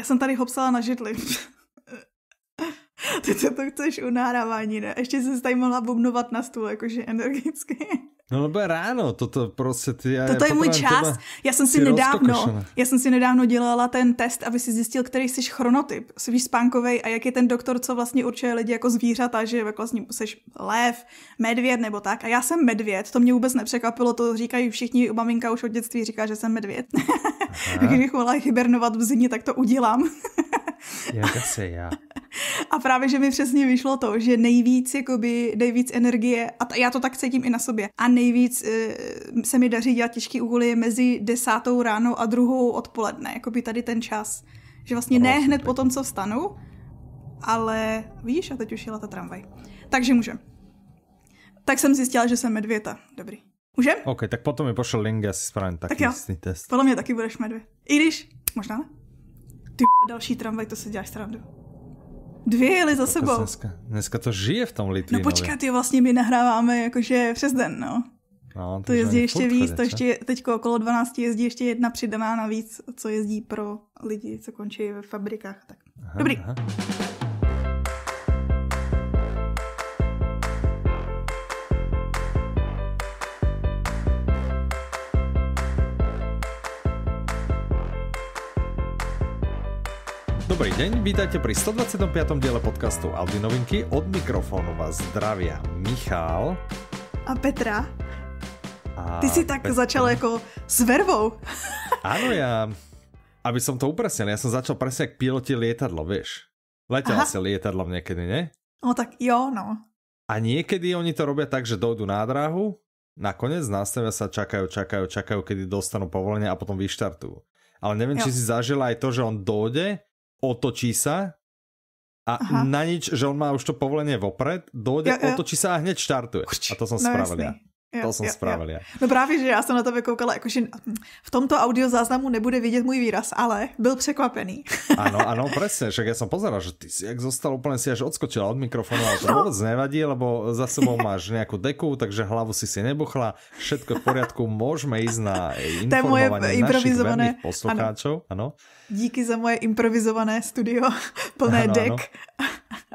Já jsem tady hopsala na židli. Ty to chceš u nahrávání, ne? Ještě jsi tady mohla bubnovat na stůl, jakože energicky. No, no dobré ráno, toto prostě ty... Já, toto je můj čas. já jsem si nedávno, já jsem si nedávno dělala ten test, aby si zjistil, který jsi chronotyp, jsi spánkovej a jak je ten doktor, co vlastně určuje lidi jako zvířata, že jako vlastně jsi lev, medvěd nebo tak. A já jsem medvěd, to mě vůbec nepřekvapilo, to říkají všichni, maminka už od dětství říká, že jsem medvěd. Když mohla hibernovat v zimě, tak to udělám. Jak asi já. A právě, že mi přesně vyšlo to, že nejvíc, jakoby, nejvíc energie, a t- já to tak cítím i na sobě, a nejvíc e, se mi daří dělat těžký úkoly mezi desátou ráno a druhou odpoledne, jakoby tady ten čas. Že vlastně no, ne super. hned po tom, co vstanu, ale víš, a teď už jela ta tramvaj. Takže můžem. Tak jsem zjistila, že jsem medvěta. Dobrý. Můžem? OK, tak potom mi pošel link, a si spravím taky tak jo. test. Podle mě taky budeš medvě. I když, možná ne. Ty další tramvaj, to se děláš srandu. Dvě jeli za sebou. Dneska, dneska to žije v tom Litvinově. No počkat, jo, vlastně my nahráváme jakože přes den, no. no to jezdí ještě víc, to ještě teď okolo 12 jezdí ještě jedna přidaná navíc, co jezdí pro lidi, co končí ve fabrikách. Tak. Aha, Dobrý. Aha. Dobrý deň, vítajte pri 125. diele podcastu Aldi Novinky. Od mikrofónu vás zdravia Michal. A Petra. A Ty si tak Petra. začal jako s vervou. Áno, já... Aby som to upresnil, ja som začal presne jak piloti lietadlo, vieš. Letel Aha. si lietadlom niekedy, ne? No tak jo, no. A niekedy oni to robia tak, že dojdu na dráhu, nakoniec nastavia sa, čakajú, čakajú, čakajú, kedy dostanú povolenie a potom vyštartujú. Ale neviem, jo. či si zažila aj to, že on dojde otočí sa a Aha. na nič, že on má už to povolenie vopred, dojde, jo, jo. otočí sa a hneď štartuje. A to som no, spravil Jo, to jsem jo, spravil jo. já. No právě, že já jsem na tebe koukala, jakože v tomto audiozáznamu nebude vidět můj výraz, ale byl překvapený. Ano, ano, přesně, však já jsem pozeral, že ty jsi jak zostal úplně si až odskočila od mikrofonu, ale to no. vůbec nevadí, lebo za sebou máš nějakou deku, takže hlavu si si nebuchla, všetko v poriadku, můžeme jít na informování našich improvizované... poslucháčů. Ano. ano. Díky za moje improvizované studio, plné ano, dek.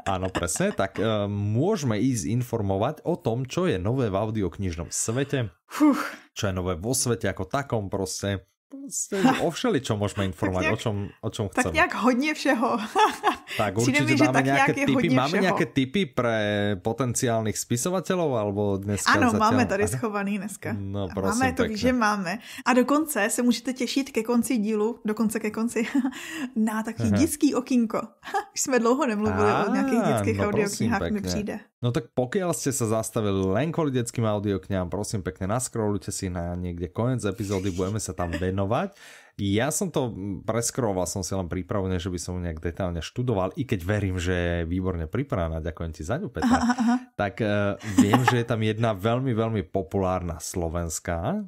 Ano. přesně. presne, tak uh, eh, môžeme ísť informovať o tom, čo je nové v audioknižnom svete, Fuh. čo je nové vo svete ako takom proste. Proste o všeličom môžeme informovať, tak o čom, o čom chceme. Tak nějak hodně všeho. Tak určite mi, máme, tak nejaké typy. Máme nějaké nejaké typy pre potenciálnych spisovateľov alebo dneska Ano, zatiaľ... máme tady schovaný dneska. No, prosím, máme to, že máme. A dokonce se můžete těšit ke konci dílu, dokonce ke konci, na takový dětský okinko. Už jsme dlouho nemluvili A, o nějakých dětských no, audioknihách, mi přijde. No tak pokiaľ ste sa zastavili len kvôli detským audioknihám, prosím pekne, naskrolujte si na niekde konec epizódy, budeme sa tam venovať. Ja som to preskroval, som si len pripravený, že by som nejak detálne študoval, i keď verím, že je výborne pripravená, ďakujem ti za ňu, Petra. Aha, aha. Tak uh, viem, že je tam jedna veľmi, veľmi populárna slovenská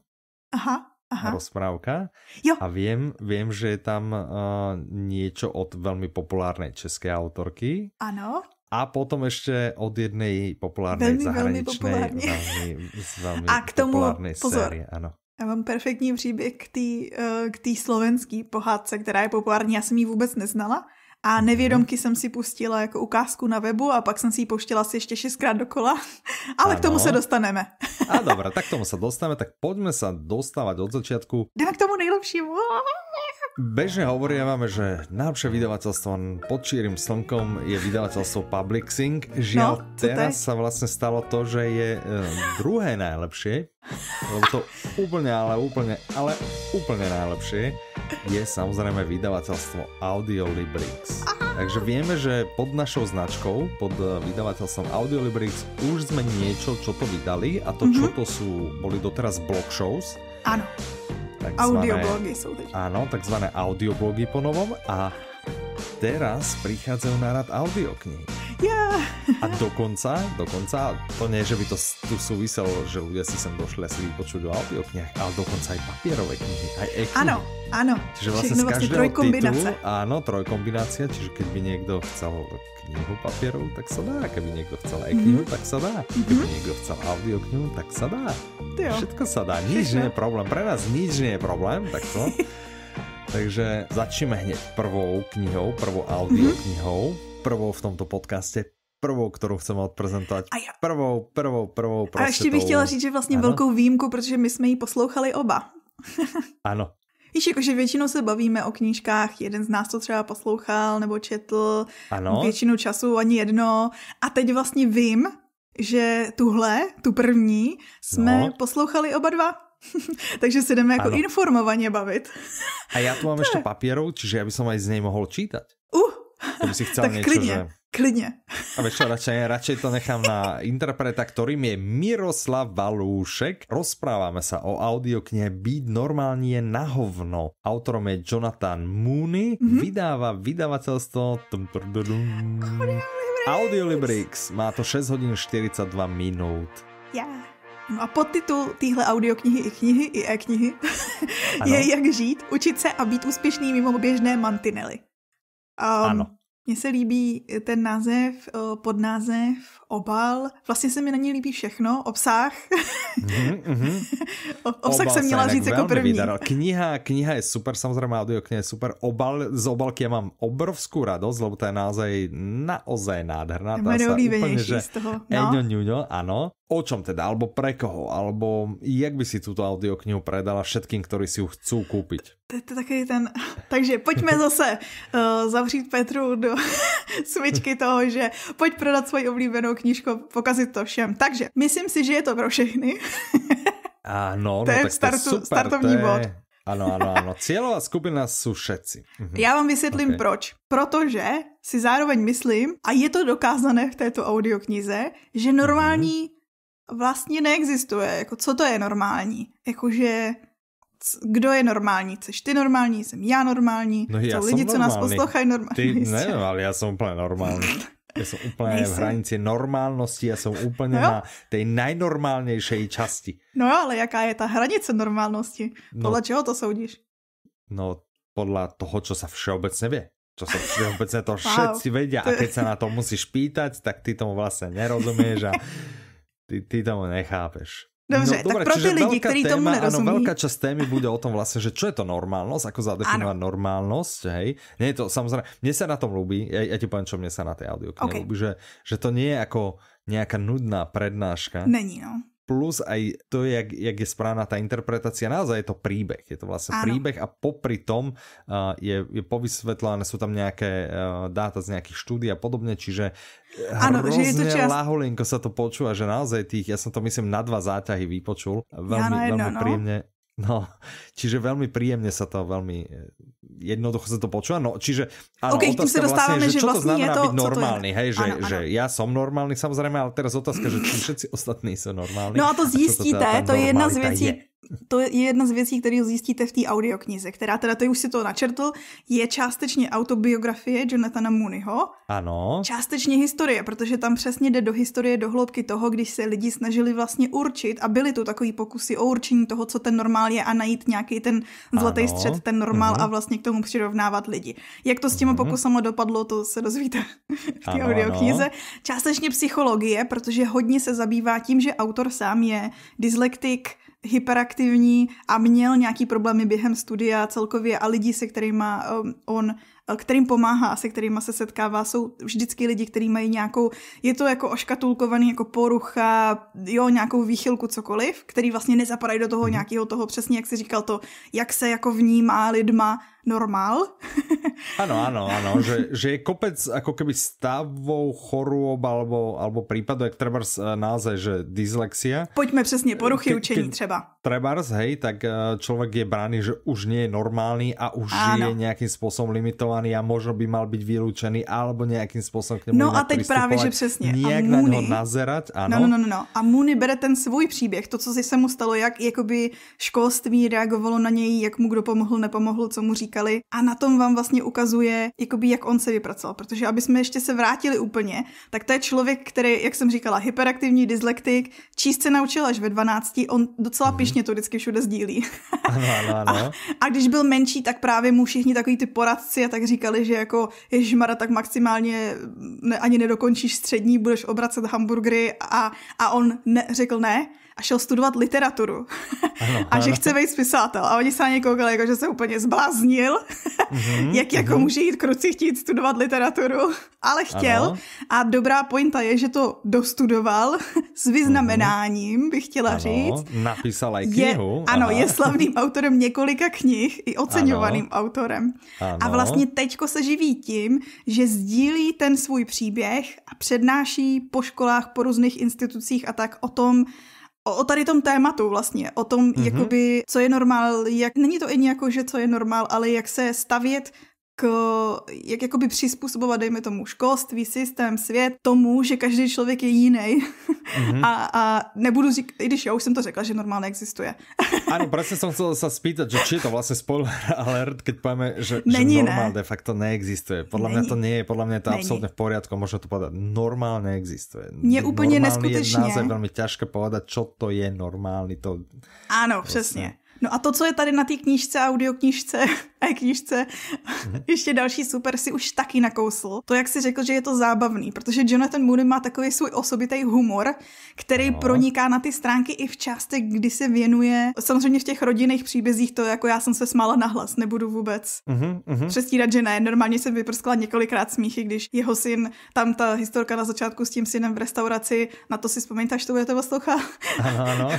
aha, aha. rozprávka. Jo. A viem, viem, že je tam uh, niečo od veľmi populárnej českej autorky. Áno. A potom ještě od jedné populárné velmi, velmi populárně. Velmi, velmi a k tomu, pozor, série, ano. Já mám perfektní příběh k té eh, k slovenské slovenský pohádce, která je populární, já jsem ji vůbec neznala. A mhm. nevědomky jsem si pustila jako ukázku na webu a pak jsem si ji poštila asi ještě šestkrát dokola. Ale ano. k tomu se dostaneme. a dobré, tak k tomu se dostaneme, tak pojďme se dostávat od začátku. Jdeme k tomu nejlepšímu. Bežne hovoríme, že najlepšie vydavateľstvo pod čírym slnkom je vydavateľstvo Publixing. Žiaľ, no, teraz sa vlastne stalo to, že je e, druhé najlepšie, lebo to úplne, ale úplne, ale úplne najlepšie je samozrejme vydavateľstvo Audiolibrix. Takže vieme, že pod našou značkou, pod e, vydavateľstvom Audiolibrix už sme niečo, čo to vydali a to, mm -hmm. čo mhm. to sú, boli doteraz blog shows. Áno Takzvané, audioblogy jsou teď. Áno, takzvané audioblogy po novom a Teraz prichádzajú na rad audioknihy. Ja. a dokonca, dokonca, to nie, že by to tu súviselo, že ľudia si sem došli a si vypočuť o audioknihách, ale dokonca aj papierové knihy, aj e Áno, áno. Čiže vlastne z každého trojkombinácia. titulu, áno, trojkombinácia, čiže keď by niekto chcel knihu papierov, tak sa dá. Keby niekto chcel aj mhm. knihu, mm. tak sa dá. Mhm. Keby mm. niekto chcel knihu, tak sa dá. Jo. Všetko sa dá. Nič Všetko. nie je problém. Pre nás nič nie je problém. Tak to. Takže začneme hneď prvou knihou, prvou audio knihou, mhm. prvou v tomto podcaste, prvou, kterou chceme odprezentovat. A já... Prvou, prvou, prvou. Prostě a ještě prostě bych chtěla říct, že vlastně ano. velkou výjimku, protože my jsme ji poslouchali oba. ano. Víš, jakože většinou se bavíme o knížkách, jeden z nás to třeba poslouchal nebo četl, ano. většinu času ani jedno. A teď vlastně vím, že tuhle, tu první, jsme no. poslouchali oba dva. Takže si jdeme jako ano. informovaně bavit. A já tu mám ještě papírou, čiže já bych z něj mohl čítat. Uh, Kdyby si chcel tak něčo, klidně, že... klidně. A večer radšej, radšej to nechám na interpreta, kterým je Miroslav Valúšek. Rozpráváme se o audioknihe Být normální je na hovno. Autorom je Jonathan Mooney, mm -hmm. vydává vydavatelstvo... Audiolibrix. Má to 6 hodin 42 minut. Yeah. No a podtitul téhle audioknihy i knihy i e-knihy je Jak žít, učit se a být úspěšný mimo běžné mantinely. Um, ano. Mně se líbí ten název, eh, podnázev obal, vlastně se mi na ní líbí všechno, obsah. Mm-hmm. obsah obal jsem měla říct jako první. Vydaral. Kniha, kniha je super, samozřejmě audiokniha je super. Obal, z obalky já mám obrovskou radost, lebo to je naozaj, naozaj nádherná. Je moje úplně z toho. No. Eňo, ňuňo, ano. O čom teda, alebo pre koho, alebo jak by si tuto audioknihu predala všetkým, kteří si ju chcú koupit. To je takový ten... Takže pojďme zase uh, zavřít Petru do smyčky toho, že pojď prodat svoji oblíbenou Knížko pokazit to všem. Takže, myslím si, že je to pro všechny. No, no, to je startu, to je super, startovní to je... bod. Ano, ano, ano. Cílová skupina jsou všetci. Uhum. Já vám vysvětlím okay. proč. Protože si zároveň myslím, a je to dokázané v této audioknize, že normální uhum. vlastně neexistuje. Jako, co to je normální? Jakože kdo je normální? Jsi ty normální, jsem já normální, no, já jsou lidi, co nás poslouchají normální. Ty ne, ale já jsem úplně normální. ja som úplne Nejsi. v hranici normálnosti, ja som úplne no na tej najnormálnejšej časti. No ale jaká je ta hranice normálnosti? No. Podle no, čeho to soudíš? No podľa toho, čo sa všeobecne vie. Čo sa všeobecne to všetci vedia a keď sa na to musíš pýtať, tak ty tomu vlastne nerozumieš a ty, ty tomu nechápeš. Dobře, no, tak dobré, pro ty lidi, kteří tomu nerozumí. Ano, velká část témy bude o tom vlastně, že čo je to normálnost, ako zadefinovat normálnost, hej. Nie je to, samozřejmě, mně se na tom lubí, já, ja, já ja ti povím, čo mně se na té audio okay. lubí, že, že to nie je jako nějaká nudná prednáška. Není, no plus aj to, jak, jak je správna ta interpretácia. Naozaj je to príbeh. Je to vlastne ano. príbeh a popri tom uh, je, je povysvetlené, sú tam nejaké uh, dáta z nejakých štúdí a podobne, čiže ano, eh, hrozne že je to čas... laholinko sa to počúva, že naozaj tých, ja som to myslím na dva záťahy vypočul, veľmi, ja, no, jedno, veľmi no. príjemne No, čiže velmi příjemně se to velmi eh, jednoducho se to počuje. No, čiže ano, okay, otázka se vlastně, že, že čo to vlastně znamená to, být normální, hej, že, ano, ano. že já jsem normální samozřejmě, ale teraz otázka, že všichni ostatní jsou normální? No a to zjistíte, a to, teda, to je jedna z věcí, je to je jedna z věcí, kterou zjistíte v té audioknize, která teda, teď už si to načrtl, je částečně autobiografie Jonathana Mooneyho. Ano. Částečně historie, protože tam přesně jde do historie, do hloubky toho, když se lidi snažili vlastně určit a byly tu takový pokusy o určení toho, co ten normál je a najít nějaký ten zlatý ano. střed, ten normál mm-hmm. a vlastně k tomu přirovnávat lidi. Jak to s těma mm-hmm. pokusama dopadlo, to se dozvíte v té audioknize. Částečně psychologie, protože hodně se zabývá tím, že autor sám je dyslektik, hyperaktivní a měl nějaký problémy během studia celkově a lidi, se kterými eh, on eh, kterým pomáhá a se kterými se setkává, jsou vždycky lidi, kteří mají nějakou, je to jako oškatulkovaný jako porucha, jo, nějakou výchylku, cokoliv, který vlastně nezapadají do toho mhm. nějakého toho, přesně jak jsi říkal, to, jak se jako vnímá lidma normál. Áno, áno, áno, že, že je kopec ako keby stavou chorôb alebo, alebo prípadov, jak trebárs eh, naozaj, že dyslexia. Poďme přesně, eh, poruchy ke, učení ke, třeba. Trebárs, hej, tak eh, človek je brány, že už nie je normálny a už ano. je nejakým spôsobom limitovaný a možno by mal byť vylúčený alebo nejakým spôsobom k němu No a teď právě, že přesně. Nějak na něho nazerať, no, ano. No, no, no, no. A Muni bere ten svůj příběh, to, co se mu stalo, jak jakoby školství reagovalo na něj, jak mu kdo pomohl, nepomohl, co mu říká potkali a na tom vám vlastně ukazuje, jakoby jak on se vypracoval, protože aby jsme ještě se vrátili úplně, tak to je člověk, který, jak jsem říkala, hyperaktivní, dyslektik, číst se naučil až ve 12, on docela mhm. pišně to vždycky všude sdílí. ano, ano. A, a když byl menší, tak právě mu všichni takový ty poradci a tak říkali, že jako Ježmara, tak maximálně ne, ani nedokončíš střední, budeš obracet hamburgery a, a on ne, řekl ne, a šel studovat literaturu. Ano, a že chce být spisatel. A oni se na něj koukali, jako, že se úplně zbláznil, mm-hmm, jak jako mm-hmm. může jít kruci chtít studovat literaturu. Ale chtěl. Ano. A dobrá pointa je, že to dostudoval s vyznamenáním, bych chtěla ano, říct. Napísal i knihu. Je, ano, ano, je slavným autorem několika knih i oceňovaným ano. autorem. Ano. A vlastně teďko se živí tím, že sdílí ten svůj příběh a přednáší po školách, po různých institucích a tak o tom, o, o tady tom tématu vlastně, o tom, mm-hmm. jakoby, co je normál, jak, není to i jako, že co je normál, ale jak se stavět k, jak jakoby přizpůsobovat, dejme tomu, školství, systém, svět tomu, že každý člověk je jiný. Mm-hmm. A, a nebudu říkat, i když já už jsem to řekla, že normálně existuje. ano, prostě jsem chtěl se spýtat, že či je to vlastně spoiler alert, keď pojme, že, Není, že normál ne. de facto neexistuje. Podle mě to není, je, podle mě je to absolutně v pořádku, možno to podat. Normál neexistuje. Mě úplně neskutečně. Je velmi těžké povedat, co to je normální. To... Ano, přesně. přesně. No a to, co je tady na té knížce, audioknížce, e-knížce, mhm. ještě další super, si už taky nakousl. To, jak si řekl, že je to zábavný, protože Jonathan Moody má takový svůj osobitý humor, který no. proniká na ty stránky i v částech, kdy se věnuje. Samozřejmě v těch rodinných příbězích to jako já jsem se smála nahlas, nebudu vůbec uh-huh. Mhm, mhm. přestírat, že ne. Normálně jsem vyprskla několikrát smíchy, když jeho syn, tam ta historka na začátku s tím synem v restauraci, na to si vzpomeňte, až to budete poslouchat. Ano, ano.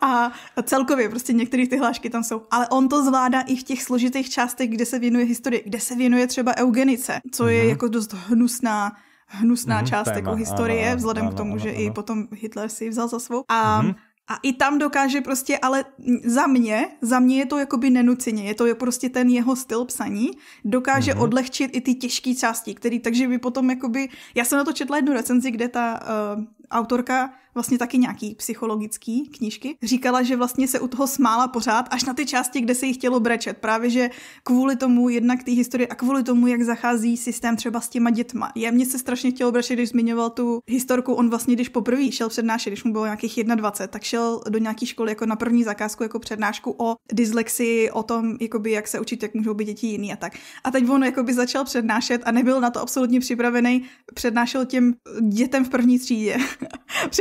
a celkově prostě některý některé ty hlášky tam jsou. Ale on to zvládá i v těch složitých částech, kde se věnuje historii, kde se věnuje třeba eugenice, co je mhm. jako dost hnusná hnusná mm-hmm, část téma. jako historie, ano, vzhledem ano, k tomu, ano, že ano. i potom Hitler si ji vzal za svou. A mm-hmm. A i tam dokáže prostě, ale za mě, za mě je to jakoby nenuceně, je to je prostě ten jeho styl psaní, dokáže mm-hmm. odlehčit i ty těžké části, který, takže by potom jakoby, já jsem na to četla jednu recenzi, kde ta uh, autorka vlastně taky nějaký psychologický knížky, říkala, že vlastně se u toho smála pořád, až na ty části, kde se jí chtělo brečet. Právě, že kvůli tomu jednak té historie, a kvůli tomu, jak zachází systém třeba s těma dětma. Já mě se strašně chtělo brečet, když zmiňoval tu historku, on vlastně, když poprvé šel přednášet, když mu bylo nějakých 21, tak šel do nějaké školy jako na první zakázku jako přednášku o dyslexii, o tom, jakoby, jak se učit, jak můžou být děti jiný a tak. A teď on jakoby začal přednášet a nebyl na to absolutně připravený, přednášel těm dětem v první třídě.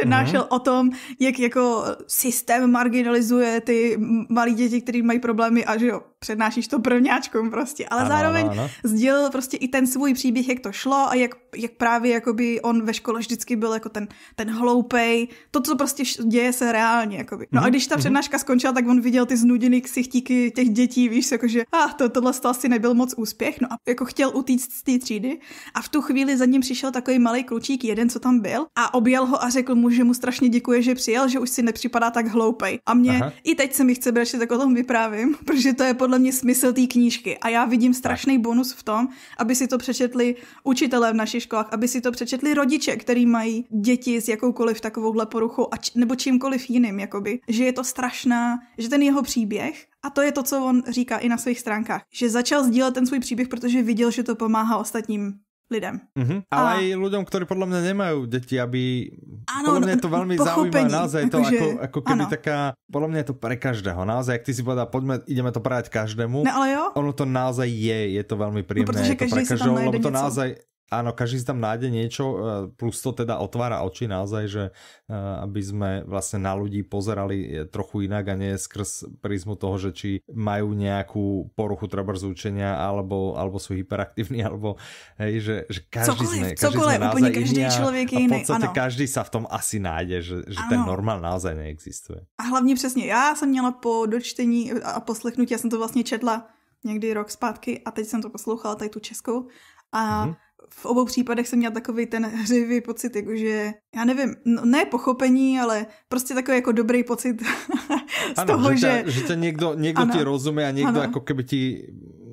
přednášel mm-hmm. o tom, jak jako systém marginalizuje ty malí děti, kteří mají problémy a že jo, přednášíš to prvňáčkům prostě, ale ano, zároveň ano, ano. sdělil prostě i ten svůj příběh, jak to šlo a jak, jak právě jakoby on ve škole vždycky byl jako ten, ten hloupej, to, co prostě děje se reálně. Jakoby. No mm-hmm. a mhm, když ta mhm. přednáška mm-hmm. skončila, tak on viděl ty znuděný ksichtíky těch dětí, víš, jakože ah, to, tohle to asi nebyl moc úspěch, no a jako chtěl utíct z té třídy a v tu chvíli za ním přišel takový malý klučík, jeden, co tam byl a objel ho a řekl mu, že mu strašně děkuje, že přijel, že už si nepřipadá tak hloupej. A mě Aha. i teď se mi chce brečet, tak o tom vyprávím, protože to je pod podle mě smysl té knížky. A já vidím strašný bonus v tom, aby si to přečetli učitelé v našich školách, aby si to přečetli rodiče, který mají děti s jakoukoliv takovouhle poruchou a č- nebo čímkoliv jiným, jakoby. Že je to strašná, že ten jeho příběh a to je to, co on říká i na svých stránkách, že začal sdílet ten svůj příběh, protože viděl, že to pomáhá ostatním lidem. Mm-hmm. Ale a... lidem, kteří podle mě nemají děti, aby... Ano, podle mě je to velmi zaujímavé, naozaj to jako jako jako keby ano. taká... podle mě je to pre každého, naozaj, jak ty si povedal, pojďme, ideme to právě každému. Ne, no, ale jo. Ono to naozaj je, je to velmi príjemné, no, je to pre každého, lebo to něco. Áno, každý si tam nájde niečo, eh, plus to teda otvára oči naozaj, že eh, aby sme vlastne na ľudí pozerali eh, trochu inak a nie skrz prízmu toho, že či majú nejakú poruchu treba zúčenia, alebo, alebo sú hyperaktívni, alebo hej, že, že každý sme, každý sme naozaj každý iný člověk a v podstate ano. každý sa v tom asi nájde, že, že ten normál naozaj neexistuje. A hlavně přesně, já jsem měla po dočtení a poslechnutí, ja jsem to vlastně četla někdy rok zpátky a teď jsem to poslouchala, tady tu českou a mm-hmm v obou případech jsem měla takový ten hřivý pocit, jakože, já nevím, no, ne pochopení, ale prostě takový jako dobrý pocit z ano, toho, že... Že, ta, že někdo, někdo ano, ti rozumí a někdo ano. jako keby ti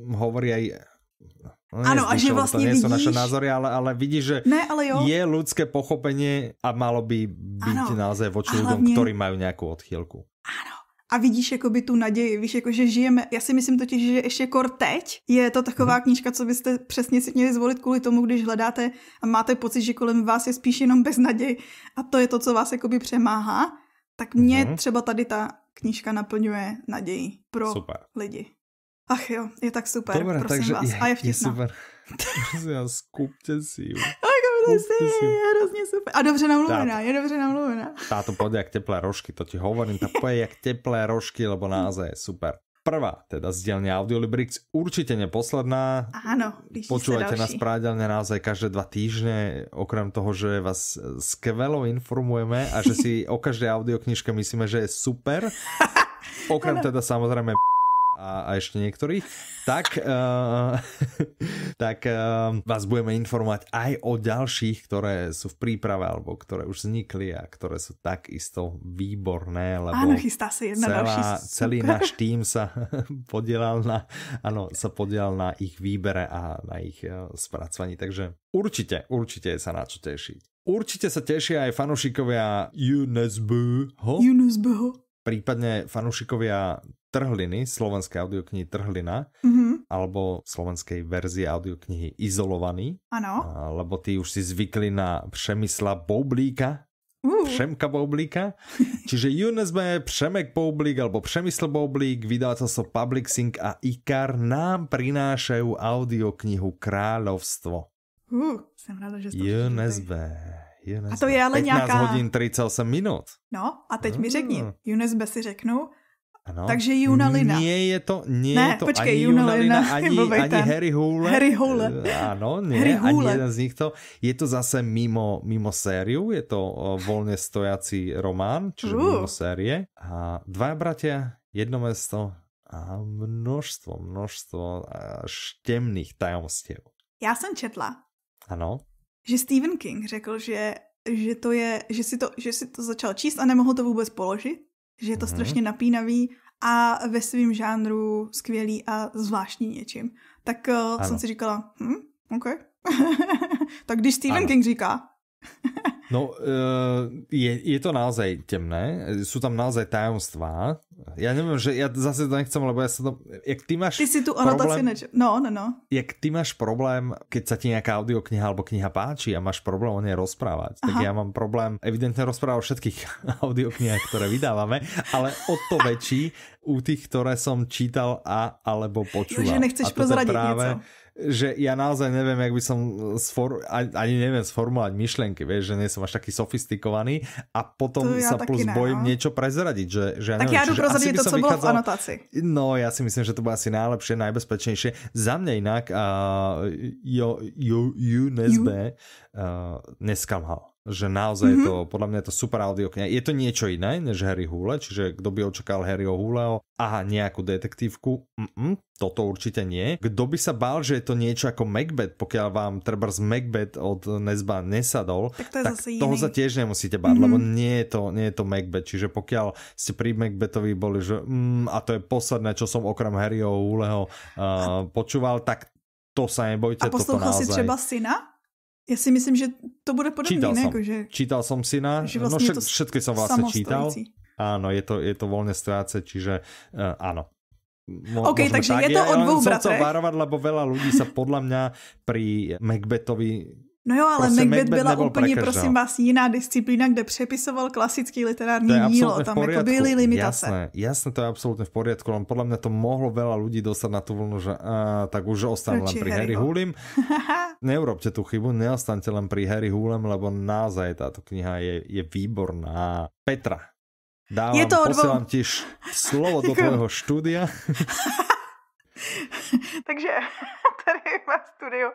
hovorí aj No, ano, a že vlastně to vidíš... naše názory, ale, ale vidíš, že ne, ale jo. je lidské pochopení a malo by být název voči lidem, kteří mají nějakou odchylku. Ano, a vidíš jakoby tu naději, víš, jako že žijeme. Já si myslím totiž, že ještě kor teď je to taková mhm. knížka, co byste přesně si měli zvolit kvůli tomu, když hledáte a máte pocit, že kolem vás je spíš jenom beznaděj a to je to, co vás jakoby přemáhá, tak mě mm třeba tady ta knížka naplňuje naději pro super. lidi. Ach jo, je tak super, Dobre, prosím takže vás. Je, a je vtipná. Je super. já skupte si ju. je hrozně super. A dobře namluvená, je dobře namluvená. Táto pojde jak teplé rožky, to ti hovorím, ta poje jak teplé rožky, lebo název je super. Prvá, teda z dielne Audiolibrix, určite neposledná. Áno, Počúvajte nás pravidelne naozaj každé dva týždne, okrem toho, že vás skvelo informujeme a že si o každej audioknižke myslíme, že je super. Okrem teda samozrejme a, a ešte niektorých, tak, uh, tak uh, vás budeme informovať aj o ďalších, ktoré sú v príprave alebo ktoré už vznikli a ktoré sú takisto výborné, lebo ano, chystá sa jedna celá, další. Celý náš tým sa podielal na, ano, sa podielal na ich výbere a na ich uh, eh, spracovaní, takže určite, určite je sa na čo tešiť. Určite sa tešia aj fanúšikovia UNSB. Ho? prípadne fanúšikovia Trhliny, slovenské audioknihy Trhlina, mm-hmm. alebo slovenskej verzie audioknihy Izolovaný. Ano. Lebo ty už si zvykli na Přemysla Boublíka, Uh. Přemka Boublíka. Čiže UNSB, Přemek Boublík alebo Přemysl Boublík, vydavatelstvo Public Sync a IKAR nám prinášajú audioknihu Královstvo. Uh, jsem ráda, že jste UNSB. UNSB. A to je ale 15 nějaká... hodin 38 minut. No, a teď uh. mi řekni, mm. UNSB si řeknu, ano. Takže Juna Lina. Nie je to, nie ne, je to počkej, ani Juna Lina, ani, ani Harry Hole. Harry Hole. Ano, nie, Harry Hule. Eh, ani jeden z nich to. Je to zase mimo, mimo sériu, je to eh, volne stojací román, čiže uh. mimo série. A dva bratia, jedno mesto a množstvo, množstvo eh, štemných tajomstiev. Já jsem četla. Ano. Že Stephen King řekl, že že to je, že si to, že si to začal číst a nemohl to vůbec položit že je to mm-hmm. strašně napínavý a ve svém žánru skvělý a zvláštní něčím. Tak eh, ano. jsem si říkala, hm, OK. tak když Stephen ano. King říká, No, eh, je, je to naozaj temné, jsou tam naozaj tajemstvá. Já nevím, že já zase to nechcem, lebo já se to... Jak ty máš Ty si tu anotaci neč... No, no, no. Jak ty máš problém, keď se ti nějaká audiokniha alebo kniha páči a máš problém o něj rozprávať, Aha. tak já mám problém evidentně rozprávat o všetkých audioknihách, které vydáváme, ale o to větší u tých, které som čítal a alebo počúval. Takže nechceš a prozradit práve... něco že ja naozaj neviem, jak by som sfor, ani neviem sformulovať myšlenky, vieš, že nie som až taký sofistikovaný a potom ja sa plus ne, bojím no. niečo prezradiť, že, že ja tak neviem, ja jdu prozradit to, co bylo vychádzal... v anotácii. No, ja si myslím, že to bude asi najlepšie, najbezpečnejšie. Za mňa inak uh, jo, jo, jo, jo, Nesbe uh, neskamhal že naozaj mm -hmm. to, mhm. podľa mňa je to super kniha. Je to niečo iné než Harry Hule, čiže kto by očakal Harryho Huleho, a nejakú detektívku, mm-mm, toto určite nie. Kto by sa bál, že je to niečo ako Macbeth, pokiaľ vám treba z Macbeth od Nesba nesadol, tak, to je tak toho iný. sa tiež nemusíte báť, mm -hmm. lebo mhm. nie je, to, nie je to Macbeth, čiže pokiaľ ste pri Macbethovi boli, že mm, a to je posledné, čo som okrem Harryho Huleho uh, počúval, tak to sa nebojte. A poslouchal toto naozaj... si třeba syna? Já si myslím, že to bude podobné. Čítal, ne? Som, jako, že, čítal som syna, že no vlastně no však, všetky som vlastne čítal. Áno, je to, je to volné stráce, čiže uh, áno, Mo, OK, takže tak. je to ja, o dvou bratrech. Som varovať, lebo veľa ľudí sa podľa mňa pri Macbethovi No jo, ale prostě Macbeth, Macbeth byla úplně, prekaž, prosím no. vás, jiná disciplína, kde přepisoval klasický literární to dílo. Tam jako byly limitace. Jasné, jasné, to je absolutně v poriadku, len podle mě to mohlo veľa lidí dostat na tu vlnu, že uh, tak už ostanu len pri Harry Hulim. Neurobte tu chybu, neostaňte len pri Harry Hulem, lebo naozaj táto kniha je, je výborná. Petra, dávám, je to posílám ti slovo do tvojho studia. Takže tady ve studiu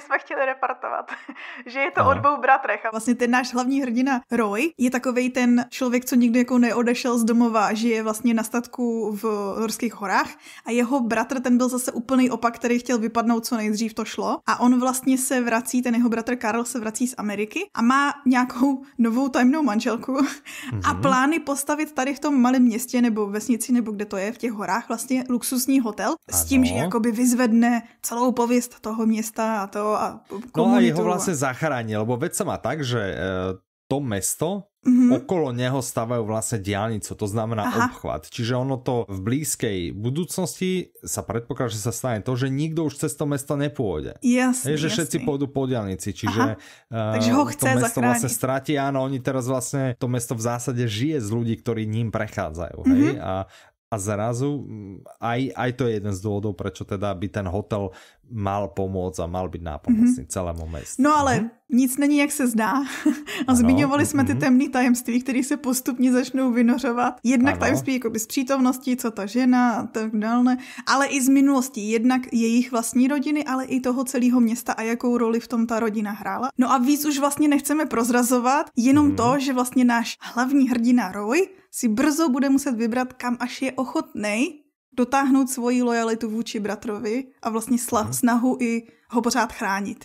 jsme chtěli repartovat, že je to Aha. o dvou bratrech. vlastně ten náš hlavní hrdina Roy je takovej ten člověk, co nikdy jako neodešel z domova, žije vlastně na statku v Horských horách a jeho bratr, ten byl zase úplný opak, který chtěl vypadnout co nejdřív to šlo a on vlastně se vrací, ten jeho bratr Karl se vrací z Ameriky a má nějakou novou tajnou manželku mm-hmm. a mhm. plány postavit tady v tom malém městě nebo vesnici nebo kde to je v těch horách vlastně luxusní hotel ano. s tím, že jakoby vyzvedne celou povrch pověst toho města a to a komunitu. No a jeho vlastně zachrání, lebo věc se má tak, že eh, to mesto, mm-hmm. okolo něho stavajú vlastně diálnicu, to znamená Aha. obchvat. Čiže ono to v blízkej budoucnosti, sa predpokladá, že sa stane to, že nikdo už cez to mesto nepôjde. Jasný, Je, že jasný. všetci pôjdu po diálnici, čiže Uh, Takže ho chce to mesto vlastně zachránit. vlastne stratí, áno, oni teraz vlastne, to mesto v zásade žije z ľudí, ktorí ním prechádzajú, mm-hmm. hej? Mhm. A a zrazu mm, aj, aj to je jeden z dôvodov, prečo teda by ten hotel mal pomôcť a mal byť nápomocný mm -hmm. celému mestu. No ale -hmm. nic není, jak se zdá. A zmiňovali jsme ty mhm. temné tajemství, které se postupně začnou vynořovat. Jednak ano. tajemství jakoby z přítomnosti, co ta žena a tak dále, ale i z minulosti. Jednak jejich vlastní rodiny, ale i toho celého města a jakou roli v tom ta rodina hrála. No a víc už vlastně nechceme prozrazovat, jenom hmm. to, že vlastně náš hlavní hrdina Roy si brzo bude muset vybrat, kam až je ochotnej dotáhnout svoji lojalitu vůči bratrovi a vlastně sla- mm. snahu i ho pořád chránit,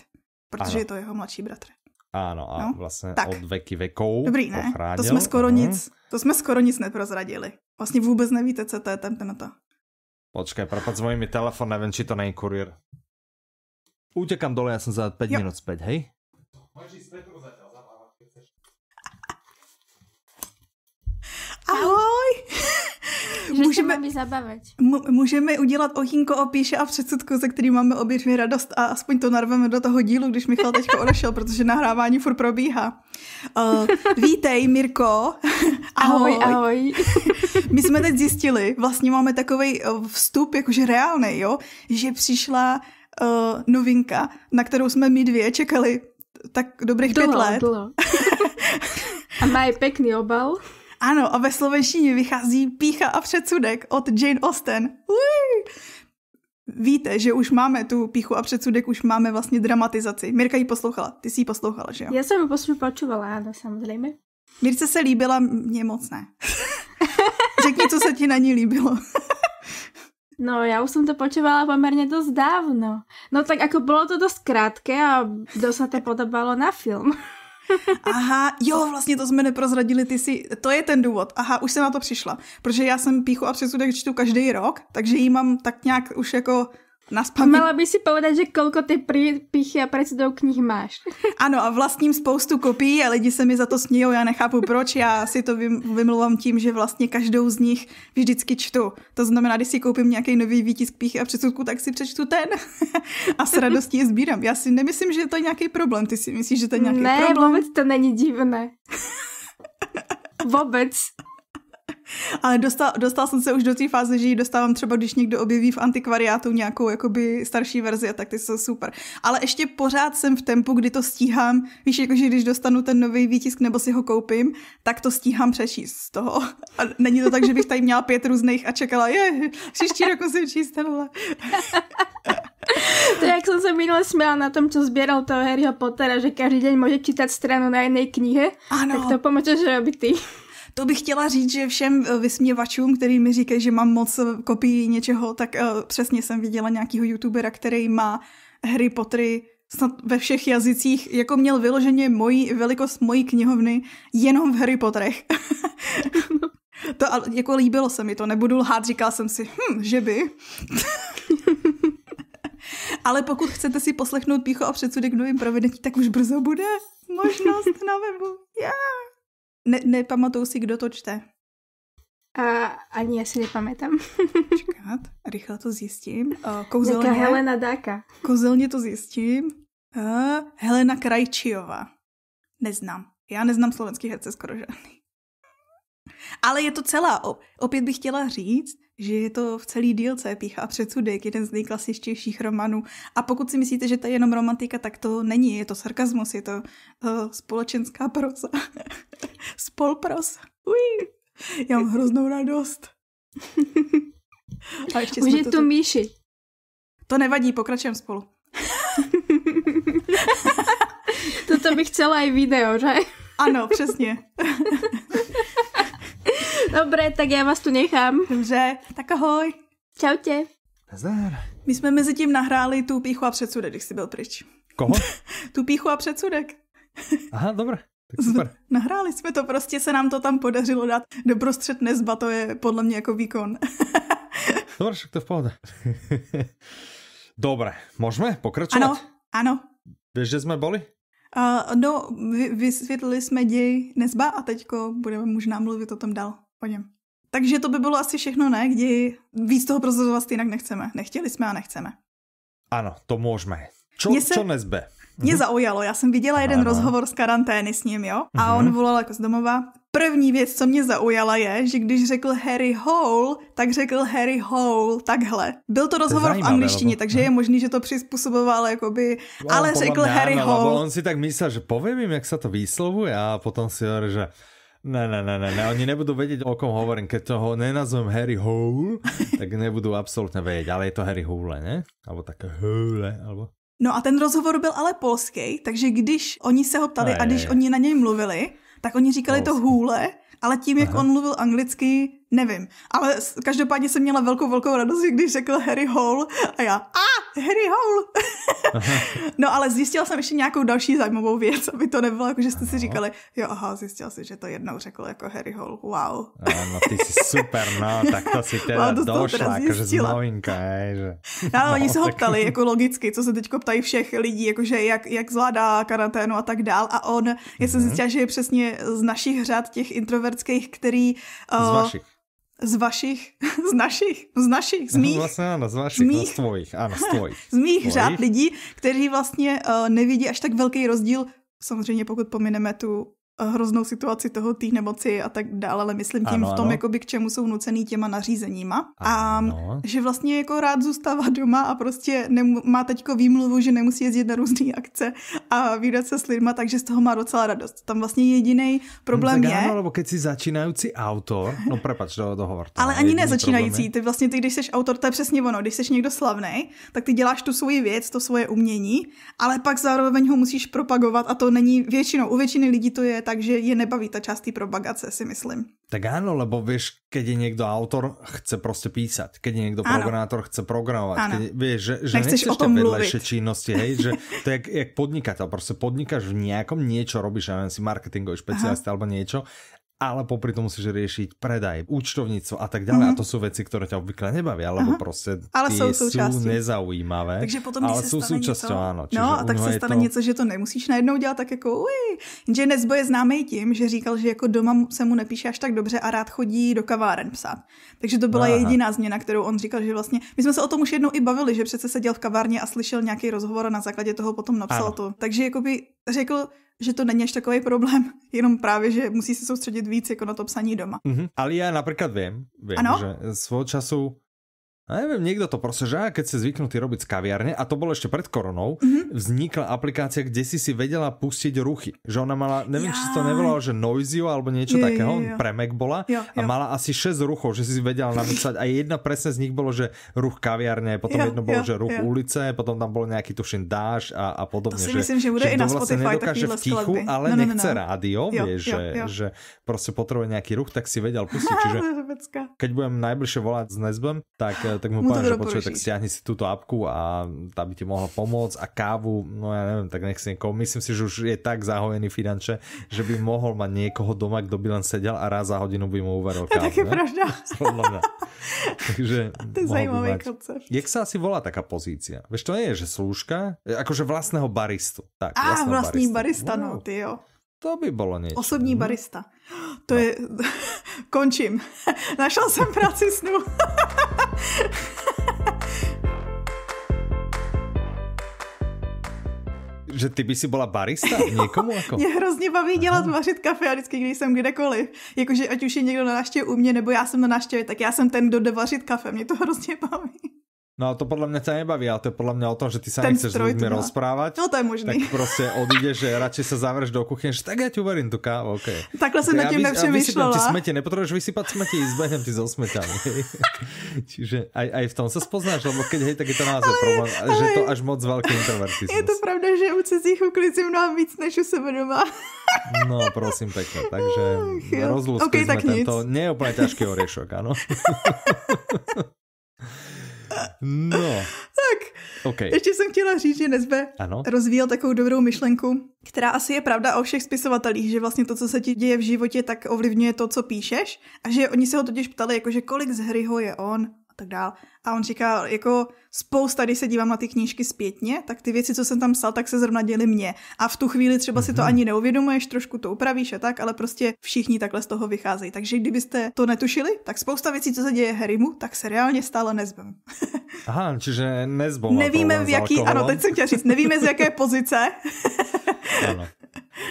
protože ano. je to jeho mladší bratr. Ano, a no? vlastně tak. od veky vekou Dobrý, ne? Ochránil. To jsme mhm. skoro mm. nic, to jsme skoro nic neprozradili. Vlastně vůbec nevíte, co to je ten temnota. Počkej, propad s mojimi telefon, nevím, či to není kurier. Utěkám dole, já jsem za 5 jo. minut zpět, hej? Môžeš Ahoj! Že můžeme, být zabavit. můžeme udělat ohýnko o píše a předsudku, ze který máme obě dvě radost a aspoň to narveme do toho dílu, když Michal teďka odešel, protože nahrávání furt probíhá. Uh, vítej, Mirko. ahoj, ahoj. My jsme teď zjistili, vlastně máme takový eh, vstup, jakože reálný, jo, že přišla uh, novinka, na kterou jsme my dvě čekali tak dobrých dlho, pět let. Dlho. a má je pěkný obal. Ano, a ve slovenštině vychází Pícha a předsudek od Jane Austen. Uí! Víte, že už máme tu píchu a předsudek, už máme vlastně dramatizaci. Mirka ji poslouchala, ty jsi ji poslouchala, že jo? Já jsem ji poslouchala, ano, samozřejmě. Mirce se líbila, mě moc ne. Řekni, co se ti na ní líbilo. No, já už jsem to počívala poměrně dost dávno. No tak jako bylo to dost krátké a dost se to podobalo na film. Aha, jo, vlastně to jsme neprozradili, ty si, to je ten důvod. Aha, už jsem na to přišla, protože já jsem píchu a přesudek čtu každý rok, takže ji mám tak nějak už jako Naspamět... Mala by si povedat, že kolko ty píchy a predsedou knih máš. Ano a vlastním spoustu kopií a lidi se mi za to smějou, já nechápu proč, já si to vymluvám tím, že vlastně každou z nich vždycky čtu. To znamená, když si koupím nějaký nový výtisk píchy a předsudku, tak si přečtu ten a s radostí je sbírám. Já si nemyslím, že je to nějaký problém, ty si myslíš, že to je nějaký ne, problém? Ne, vůbec to není divné. vůbec. Ale dostal, dostal jsem se už do té fáze, že ji dostávám třeba, když někdo objeví v antikvariátu nějakou jakoby starší verzi a tak ty jsou super. Ale ještě pořád jsem v tempu, kdy to stíhám. Víš, jakože když dostanu ten nový výtisk nebo si ho koupím, tak to stíhám přečíst z toho. A není to tak, že bych tady měla pět různých a čekala, je, příští rok musím číst tenhle. To jak jsem se minule směla na tom, co sběral toho Harryho Pottera, že každý den může čítat stranu na jedné knihe, ano. tak to že robí ty. To bych chtěla říct, že všem eh, vysměvačům, který mi říkají, že mám moc eh, kopií něčeho, tak eh, přesně jsem viděla nějakého youtubera, který má Harry Pottery snad ve všech jazycích, jako měl vyloženě moji, velikost mojí knihovny jenom v Harry Potterech. to jako líbilo se mi to, nebudu lhát, říkal jsem si, hm, že by. Ale pokud chcete si poslechnout Pícho a předsudek novým provedení, tak už brzo bude možnost na webu. Yeah! Ne, nepamatuju si, kdo to čte. A ani já si nepamětám. Čekat, rychle to zjistím. Eh, kouzelně, Helena Dáka. Kouzelně to zjistím. Uh, Helena Krajčiová. Neznám. Já neznám slovenský herce skoro žádný. Ale je to celá. Opět bych chtěla říct, že je to v celý dílce Pícha a předsudek, jeden z nejklasičtějších romanů. A pokud si myslíte, že to je jenom romantika, tak to není. Je to sarkazmus, je to uh, společenská prosa. Spolpros. Ují. Já mám hroznou radost. a ještě Už je to tu... Míši. To nevadí, pokračujeme spolu. Toto bych chcela i video, že? ano, přesně. Dobré, tak já vás tu nechám. Dobře, tak ahoj. Čau tě. Nazdar. My jsme mezi tím nahráli tu píchu a předsudek, když jsi byl pryč. Koho? tu píchu a předsudek. Aha, dobré. Tak super. Nahráli jsme to, prostě se nám to tam podařilo dát doprostřed nezba, to je podle mě jako výkon. Dobře, však to v pohodě. Dobré, můžeme pokračovat? Ano, ano. Víš, kde jsme byli? Uh, no, vysvětlili jsme děj nezba a teďko budeme možná mluvit o tom dál po Takže to by bylo asi všechno, ne? Kdy víc toho prosazovat jinak nechceme. Nechtěli jsme a nechceme. Ano, to můžeme. Čo, se, čo nezbe? Mě mhm. zaujalo, já jsem viděla jeden ano. rozhovor z karantény s ním, jo? A mhm. on volal jako z domova. První věc, co mě zaujala je, že když řekl Harry Hole, tak řekl Harry Hole takhle. Byl to rozhovor to v angličtině, lebo... takže je mhm. možný, že to přizpůsoboval jakoby, on ale řekl mě, Harry ano, Hole. On si tak myslel, že povím jim, jak se to výslovuje a potom si hovorí, že ne, ne, ne, ne, ne, oni nebudú vedieť, o kom hovorím. Keď toho nenazvem Harry Hole, tak nebudú absolútne vedieť, ale je to Harry Hole, ne? Alebo také Hole, alebo... No a ten rozhovor byl ale polský, takže když oni se ho ptali a, a když je, je. oni na něj mluvili, tak oni říkali Polsky. to hůle, ale tím, jak Aha. on mluvil anglicky, nevím. Ale každopádně jsem měla velkou, velkou radost, když řekl Harry Hole a já a Harry Hole. no ale zjistila jsem ještě nějakou další zajímavou věc, aby to nebylo jako, že jste si říkali, jo aha, zjistila si, že to jednou řekl jako Harry Hole, wow. no ty jsi super, no, tak to si teda no, došla, jakože z novinka, je, že... No, ale no, oni se ho ptali, jako logicky, co se teď ptají všech lidí, jakože jak, jak zvládá karanténu a tak dál a on, já jsem mhm. zjistila, že je přesně z našich řad těch introvertských, který... Z eh, vašich z vašich, z našich, z našich, z no mých. vlastně ano, z vašich, z no, mých, no, z tvojich, ano, z tvojich. Z mých tvojich. řád lidí, kteří vlastně uh, nevidí až tak velký rozdíl, samozřejmě pokud pomineme tu hroznou situaci toho té nemoci a tak dále, ale myslím tím ano, v tom, ano. jakoby k čemu jsou nucený těma nařízeníma. Ano. A že vlastně jako rád zůstává doma a prostě nemu, má teďko výmluvu, že nemusí jezdit na různé akce a výdat se s lidma, takže z toho má docela radost. Tam vlastně jediný problém no, je... Ano, nebo keď si začínající autor, no prepač, do, dohovor. Ale ani ne začínající, ty vlastně ty, když jsi autor, to je přesně ono, když jsi někdo slavný, tak ty děláš tu svoji věc, to svoje umění, ale pak zároveň ho musíš propagovat a to není většinou, u většiny lidí to je takže je nebaví ta část té propagace, si myslím. Tak ano, lebo víš, když je někdo autor, chce prostě písať. Když je někdo ano. programátor, chce programovať. Ano. Keď, vieš, že, že nechceš, nechceš o tom vedľajšie činnosti, hej, že to je jak, jak podnikateľ, Prostě podnikáš v nějakom niečo, robíš, ja neviem, si marketingový špecialista alebo niečo ale popri tom musíš riešiť predaj, účtovnicu a tak ďalej. Mm -hmm. A mhm. to jsou věci, které ťa obvykle nebaví, alebo Aha. prostě ale jsou, sú nezaujímavé. Takže potom, ale se súčasťou, áno. něco... No, a tak sa stane to... něco, že to nemusíš najednou dělat tak jako uj. Jenže Nesbo je známý tím, že říkal, že jako doma se mu nepíše až tak dobře a rád chodí do kaváren psát. Takže to byla Aha. jediná změna, kterou on říkal, že vlastně, my jsme se o tom už jednou i bavili, že přece seděl v kavárně a slyšel nějaký rozhovor a na základě toho potom napsal ano. to. Takže jakoby řekl, že to není až takový problém, jenom právě, že musí se soustředit víc jako na to psaní doma. Mm -hmm. Ale já například vím, vím ano? že svého času a neviem, niekto to proste, že keď si zvyknutý robiť z kaviarne, a to bolo ešte pred koronou, mm-hmm. vznikla aplikácia, kde si si vedela pustiť ruchy. Že ona mala, neviem, ja. či si to nevolalo, že Noizio alebo niečo je, takého, je. pre premek bola, jo, jo. mala asi 6 ruchov, že si si vedela namyslať. A jedna presne z nich bolo, že ruch kaviarne, potom jo, jedno bolo, jo, že ruch jo. ulice, potom tam bol nejaký tuším dáž a, a podobne. To si že, myslím, že bude že i na vlastně Spotify vlastne nedokáže v tichu, skladby. ale no, no, no, nechce no. rádio, vie, jo, že, jo. že proste potrebuje nejaký ruch, tak si vedel pustiť. Čiže keď budem najbližšie volať s nesbem, tak eh, tak mu, mu že počuje, tak stiahni si túto apku a tá by ti mohla pomôcť a kávu, no ja neviem, tak nech si niekoho, myslím si, že už je tak zahojený finančne, že by mohol mať niekoho doma, kto by len sedel a raz za hodinu by mu uveril kávu. Tak je pravda. Takže to je zaujímavý koncept. Jak sa asi volá taká pozícia? Vieš, to nie je, že slúžka, akože vlastného baristu. Tak, a, vlastný barista, no, wow. no, ty jo. To by bylo něco. Osobní no. barista. To no. je... Končím. Našel jsem práci snu. že ty by si byla barista někomu? Jako? Mě hrozně baví dělat, Aha. vařit kafe a vždycky, když jsem kdekoliv. Jakože ať už je někdo na návštěvě u mě, nebo já jsem na návštěvě, tak já jsem ten, kdo jde vařit kafe. Mě to hrozně baví. No a to podle mě tě nebaví, ale to je podle mě o tom, že ty se nechceš s lidmi rozprávat. No to je možný. Tak prostě odjdeš, že radši se zavřeš do kuchyně, že tak já ti uverím tu kávu, OK. Takhle jsem nad tím nepřemýšlela. Ti smetě, nepotřebuješ vysypat smetí, zbehnem ti zo smetany. Čiže aj, aj, v tom se spoznáš, lebo keď hej, tak je to název ale, problém, ale, že to až moc velký introvertismus. Je to pravda, že u cizích uklizí mnohem víc než u sebe doma. no, prosím pekne, takže rozlúskli okay, tak tento nic. neúplně ťažký oriešok, ano. No. Tak, okay. ještě jsem chtěla říct, že Nezbe ano? rozvíjel takovou dobrou myšlenku, která asi je pravda o všech spisovatelích, že vlastně to, co se ti děje v životě, tak ovlivňuje to, co píšeš a že oni se ho totiž ptali, jakože kolik z ho je on tak dál. A on říká, jako spousta, když se dívám na ty knížky zpětně, tak ty věci, co jsem tam psal, tak se zrovna děly mě. A v tu chvíli třeba si to mhm. ani neuvědomuješ, trošku to upravíš a tak, ale prostě všichni takhle z toho vycházejí. Takže kdybyste to netušili, tak spousta věcí, co se děje Harrymu, tak se reálně stále nezbem. Aha, čiže nezbom. Nevíme v jaký, ano, teď jsem chtěla říct, nevíme z jaké pozice. ano.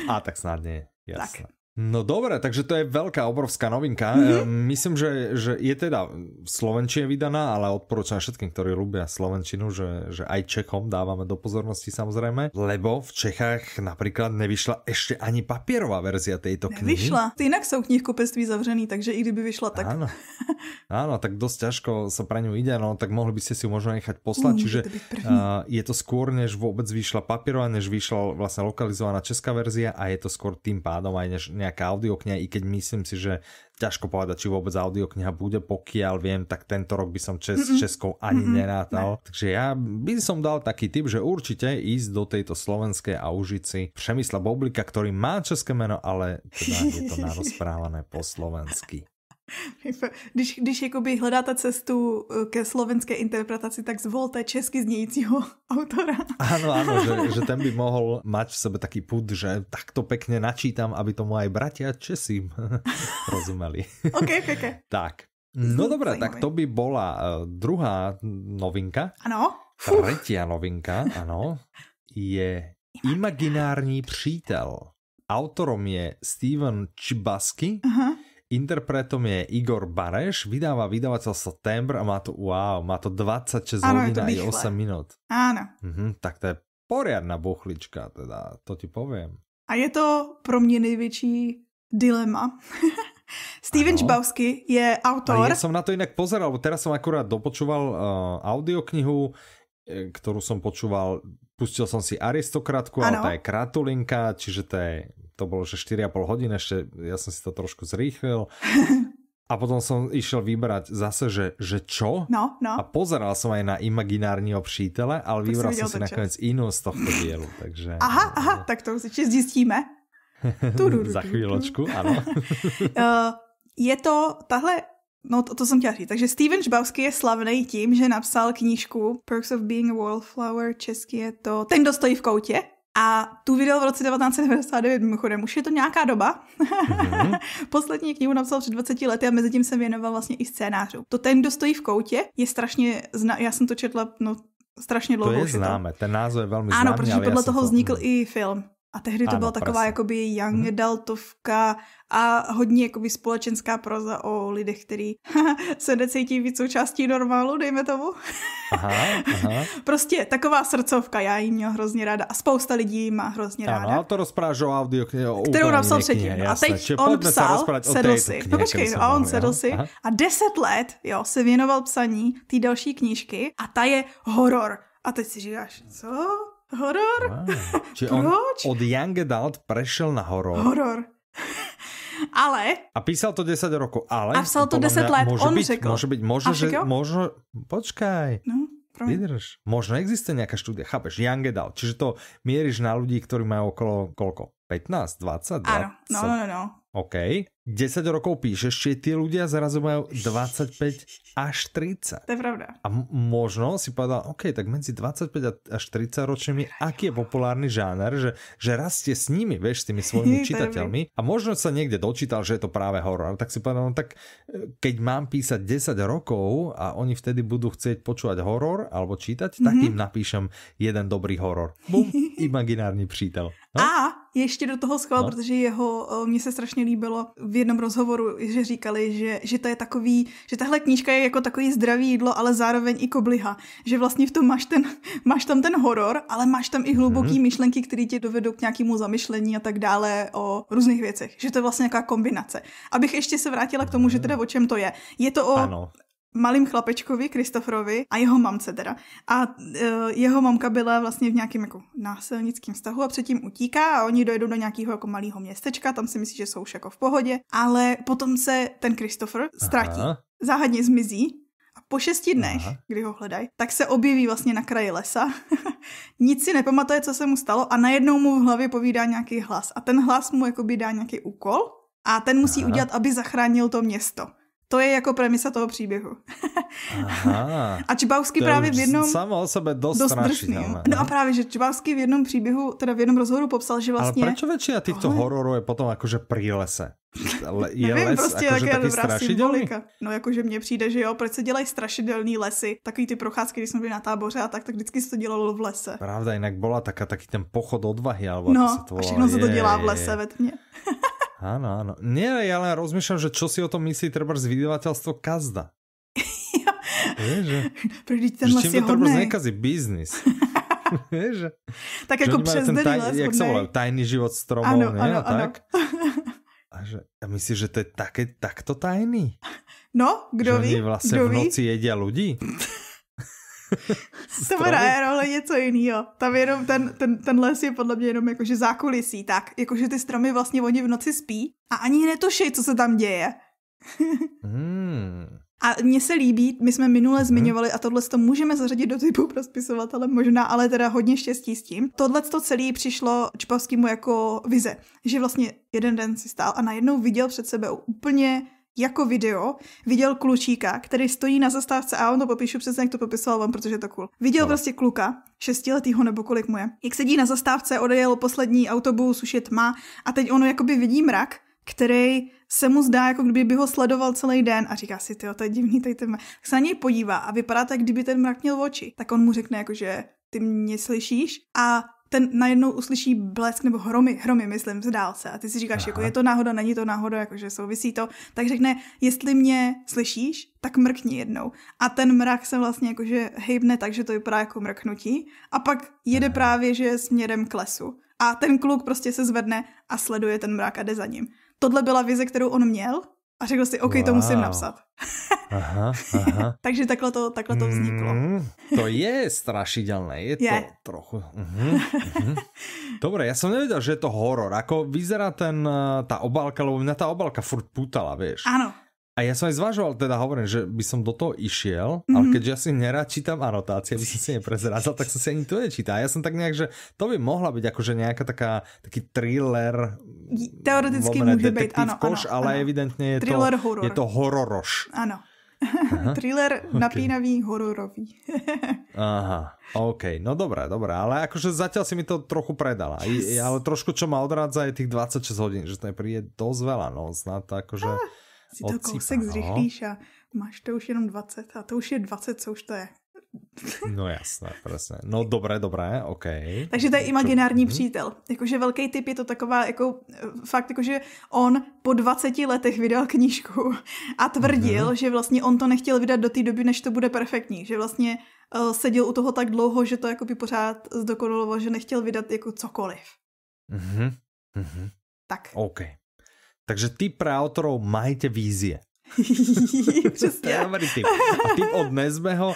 A tak snadně, Jasné. Tak. No dobré, takže to je veľká, obrovská novinka. Mm-hmm. Myslím, že, že je teda v Slovenčine vydaná, ale odporúčam všetkým, ktorí ľubia Slovenčinu, že, že aj Čechom dávame do pozornosti samozrejme, lebo v Čechách napríklad nevyšla ešte ani papierová verzia tejto knihy. Vyšla. Jinak jsou knihkupectví zavřený, takže i kdyby vyšla, tak... Áno, Áno tak dosť ťažko sa pre ňu ide, no tak mohli by ste si ju možno nechať poslať, mm, čiže uh, je to skôr, než vôbec vyšla papierová, než vyšla vlastne lokalizovaná česká verzia a je to skôr tým pádom aj než nejaká audiokniha, i keď myslím si, že ťažko povedať, či vôbec audiokniha bude, pokiaľ viem, tak tento rok by som čes, Českou ani nerátal. Ne. Takže ja by som dal taký tip, že určite ísť do tejto slovenskej a užiť si Přemysla Boblika, ktorý má české meno, ale teda je to narozprávané po slovensky. Když, když jakoby hledáte cestu eh, ke slovenské interpretaci, tak zvolte česky znějícího autora. Ano ano že, že ten by mohl mať v sebe taký pud, že tak to pekne načítam, aby tomu aj bratia Česi rozumeli. ok, ok. tak. No dobré, tak to by bola eh, druhá novinka. Ano. Třetí novinka, ano, je Imaginární přítel. Autorom je Steven Chbasky. Aha Interpretom je Igor Bareš, vydává vydavatel September a má to, wow, má to 26 ano, hodin a 8 minut. Ano. Mhm, tak to je poriadna buchlička, teda, to ti povím. A je to pro mě největší dilema. Steven Žbavsky je autor. A ja na to jinak pozeral, lebo teraz akurát dopočoval uh, eh, audioknihu, eh, kterou jsem počúval pustil som si Aristokratku, ano. ale tá je kratulinka, čiže to je, to bolo že 4,5 hodiny, ešte ja som si to trošku zrýchlil. A potom som išiel vybrať zase, že, že čo? No, no. A pozeral som aj na imaginárního přítele, ale tak vybral som si nakonec inú z tohto dielu. Takže, aha, aha, tak to určitě zistíme. Za chvíločku, ano. Eh, je to, tahle No to, to jsem chtěla říct. Takže Steven Žbavský je slavný tím, že napsal knížku Perks of Being a Wallflower, česky je to Ten, kdo stojí v koutě. A tu vydal v roce 1999, mimochodem, už je to nějaká doba. Mm-hmm. Poslední knihu napsal před 20 lety a mezi tím se věnoval vlastně i scénářů. To Ten, kdo stojí v koutě, je strašně, zna- já jsem to četla, no strašně dlouho. To je známe, to. ten název je velmi známý. Ano, protože podle toho to... vznikl i film. A tehdy to ano, byla taková prase. Prostě. jakoby young mm-hmm. adultovka a hodně jakoby společenská proza o lidech, který se necítí víc součástí normálu, dejme tomu. aha, aha. Prostě taková srdcovka, já ji měl hrozně ráda a spousta lidí má hrozně ráda. Ano, to rozpráš o audio o Kterou napsal předtím. A teď Čiže on psal, se no, sedl si. No počkej, no, a on sedl si a deset let, jo, se věnoval psaní té další knížky a ta je horor. A teď si říkáš, co? horor? Wow. on od young adult prešel na horor. Horor. Ale... A písal to 10 rokov, ale... A psal to 10 let, on byť, řekl. Môže byť, možno, že... Možno, počkaj. No, Vydrž. Možno existuje nejaká štúdia, chápeš, young adult. Čiže to mieríš na ľudí, ktorí majú okolo, koľko? 15, 20, 20? Áno, no, no, no. no. OK. 10 rokov píšeš, či tí ľudia zrazu majú 25 až 30. To je pravda. A možno si povedal, OK, tak medzi 25 až 30 ročnými, aký je populárny žáner, že, že rastie s nimi, vieš, s tými svojimi čitateľmi. A možno sa niekde dočítal, že je to práve horor. Tak si povedal, no tak e, keď mám písať 10 rokov a oni vtedy budú chcieť počúvať horor alebo čítať, mm -hmm. tak mhm. im napíšem jeden dobrý horor. Bum, imaginárny přítel. No? A ještě do toho schvál, no. protože jeho, eh, mně se strašně líbilo v jednom rozhovoru, že říkali, že, že to je takový, že tahle knížka je jako takový zdravý jídlo, ale zároveň i kobliha. Že vlastně v tom máš, ten, máš tam ten horor, ale máš tam i hluboký mm-hmm. myšlenky, které tě dovedou k nějakému zamyšlení a tak dále o různých věcech. Že to je vlastně nějaká kombinace. Abych ještě se vrátila k tomu, že mhm. teda o čem to je. Je to o ano malým chlapečkovi, Kristoforovi a jeho mamce teda. A e, jeho mamka byla vlastně v nějakém jako násilnickém vztahu a předtím utíká a oni dojedou do nějakého jako malého městečka, tam si myslí, že jsou už jako v pohodě, ale potom se ten Kristofor ztratí. Aha. Záhadně zmizí a po šesti dnech, Aha. kdy ho hledají, tak se objeví vlastně na kraji lesa. Nic si nepamatuje, co se mu stalo a najednou mu v hlavě povídá nějaký hlas. A ten hlas mu jakoby dá nějaký úkol a ten musí Aha. udělat, aby zachránil to město. To je jako premisa toho příběhu. Aha. A Čibavský právě v jednom... Samo o sebe dost, dost strašný, no a právě, že Čibavský v jednom příběhu, teda v jednom rozhodu popsal, že vlastně... Ale proč většina těchto oh. hororů je potom jakože prý lese? Je Nevím, les prostě jakože taky strašidelný? No jakože mně přijde, že jo, proč se dělají strašidelný lesy, takový ty procházky, když jsme byli na táboře a tak, tak vždycky se to dělalo v lese. Pravda, jinak byla taká, taky ten pochod odvahy, alebo no, to se to volalo. No, všechno se to dělá v lese je, je. ve tmě. Áno, áno. Nie, ja len rozmýšľam, že čo si o tom myslí treba z vydavateľstvo Kazda. Víš, že, tenhle že tím to hodnej. nekazí biznis. Vieš, že, tak ako přes ten taj, jak se volá, tajný život stromů, ano, ne? Ano, a tak. A, že, a myslíš, že to je také, takto tajný? No, kdo že ví? vlastne kdo v noci ví? jedia lidi? to bude aerole něco jiného. Tam jenom ten, ten, ten les je podle mě jenom jakože zákulisí, tak. Jakože ty stromy vlastně oni v noci spí a ani netuší, co se tam děje. hmm. A mně se líbí, my jsme minule hmm. zmiňovali a tohle to můžeme zařadit do typu pro spisovatele možná, ale teda hodně štěstí s tím. Tohle to celé přišlo Čpavskýmu jako vize, že vlastně jeden den si stál a najednou viděl před sebe úplně jako video viděl klučíka, který stojí na zastávce a on to popíšu přesně, jak to popisoval vám, protože je to cool. Viděl no. prostě kluka, šestiletýho nebo kolik mu je, jak sedí na zastávce, odejel poslední autobus, už je tma a teď ono jakoby vidí mrak, který se mu zdá, jako kdyby ho sledoval celý den a říká si, ty to je divný, tady ten mrak. se na něj podívá a vypadá tak, kdyby ten mrak měl oči. Tak on mu řekne jako, že ty mě slyšíš? A ten najednou uslyší blesk nebo hromy, hromy, myslím, z dálce. A ty si říkáš, jako Aha. jako je to náhoda, není to náhoda, jakože souvisí to. Tak řekne, jestli mě slyšíš, tak mrkni jednou. A ten mrak se vlastně jakože hejbne tak, že to vypadá jako mrknutí. A pak jede právě, že směrem k lesu. A ten kluk prostě se zvedne a sleduje ten mrak a jde za ním. Tohle byla vize, kterou on měl, a řekl si, OK, wow. to musím napsat. aha, aha. Takže takhle to, takhle to vzniklo. Mm, to je strašidelné, je, je. to trochu. Uh-huh, uh-huh. Dobre, já jsem nevěděl, že je to horor. Ako vyzerá ten, eh, ta obálka, lebo mě ta obálka furt putala, víš? Ano. A ja som aj zvažoval, teda hovorím, že by som do toho išiel, mm -hmm. ale mhm. keďže ja si nerad čítam anotácie, aby som si neprezrázal, tak som si ani to nečítal. A ja som tak nejak, že to by mohla byť akože nejaká taká, taký thriller Teoreticky môže byť, áno, koš, ano, ale áno. evidentne je thriller, to, horor. je to hororoš. Ano. thriller okay. napínavý, hororový. Aha, OK, no dobré, dobré, ale akože zatiaľ si mi to trochu predala, I, ale trošku čo ma odrádza je tých 26 hodín, že to je príde dosť veľa, no snad akože... Ah si to odcípa, kousek no. zrychlíš a máš to už jenom 20 a to už je 20, co už to je. no jasné, přesně. No dobré, dobré, OK. Takže to je imaginární Čo? Mhm. přítel. Jakože velký typ je to taková, jako eh, fakt, jakože on po 20 letech vydal knížku a tvrdil, hmm že vlastně on to nechtěl vydat do té doby, než to bude perfektní. Že vlastně uh, seděl u toho tak dlouho, že to jako by pořád zdokonaloval, že nechtěl vydat jako cokoliv. Mhm, mhm. Tak. OK, takže tip pre autorov, majte vízie. Přesně. To je tip. A tip od nezmeho,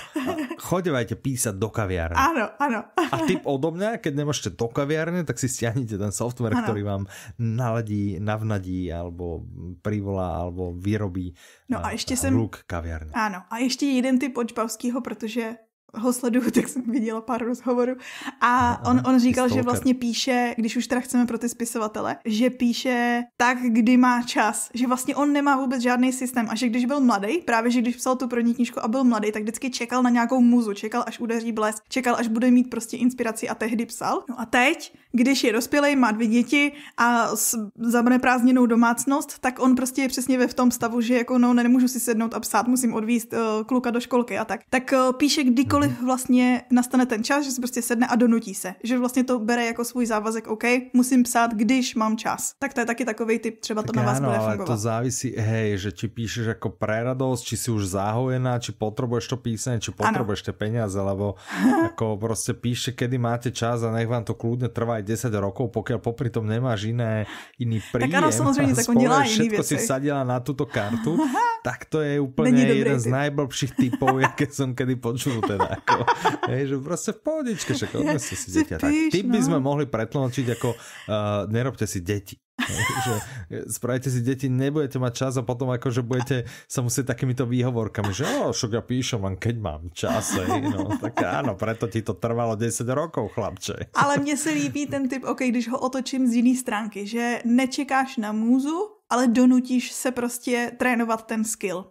chodevajte písať do kaviárne. Áno, áno. A tip odo mňa, keď nemôžete do kaviárne, tak si stiahnite ten software, ano. ktorý vám naladí, navnadí, alebo privolá, alebo vyrobí no a ještě jsem... kaviárne. Áno, a ještě jeden tip od Žbavského, protože ho sleduju, tak jsem viděla pár rozhovorů. A on, on říkal, že vlastně píše, když už teda chceme pro ty spisovatele, že píše tak, kdy má čas. Že vlastně on nemá vůbec žádný systém a že když byl mladý, právě že když psal tu první knížku a byl mladý, tak vždycky čekal na nějakou muzu, čekal, až udeří blesk, čekal, až bude mít prostě inspiraci a tehdy psal. No a teď, když je dospělý, má dvě děti a zabere prázdněnou domácnost, tak on prostě je přesně ve v tom stavu, že jako no, nemůžu si sednout a psát, musím odvíst uh, kluka do školky a tak. Tak uh, píše kdykoliv kdykoliv vlastně nastane ten čas, že se prostě sedne a donutí se, že vlastně to bere jako svůj závazek, OK, musím psát, když mám čas. Tak to je taky takový typ, třeba to tak na vás ano, bude fungovat. to závisí, hej, že či píšeš jako preradost, či si už zahojená, či potřebuješ to písanie, či potřebuješ ty peníze, lebo jako prostě píše, kedy máte čas a nech vám to kludně trvá aj 10 rokov, pokud popri tom nemáš jiné jiný príjem. Tak ano, samozřejmě, tak on dělá jiný si sadila na tuto kartu, tak to je úplně jeden z najblbších typů, jaké jsem kedy počul teda ako, hej, že proste v pohodičke, však odneste si dieťa. Tak ty by no. sme mohli pretlnočiť, ako uh, nerobte si deti. že eh, spravíte si deti, nebudete mať čas a potom že budete sa musieť takýmito výhovorkami, že o, však ja píšem len keď mám čas. Hej, no, tak áno, preto ti to trvalo 10 rokov, chlapče. Ale mne se líbí ten typ, OK, když ho otočím z jiné stránky, že nečekáš na můzu, ale donutíš se prostě trénovat ten skill.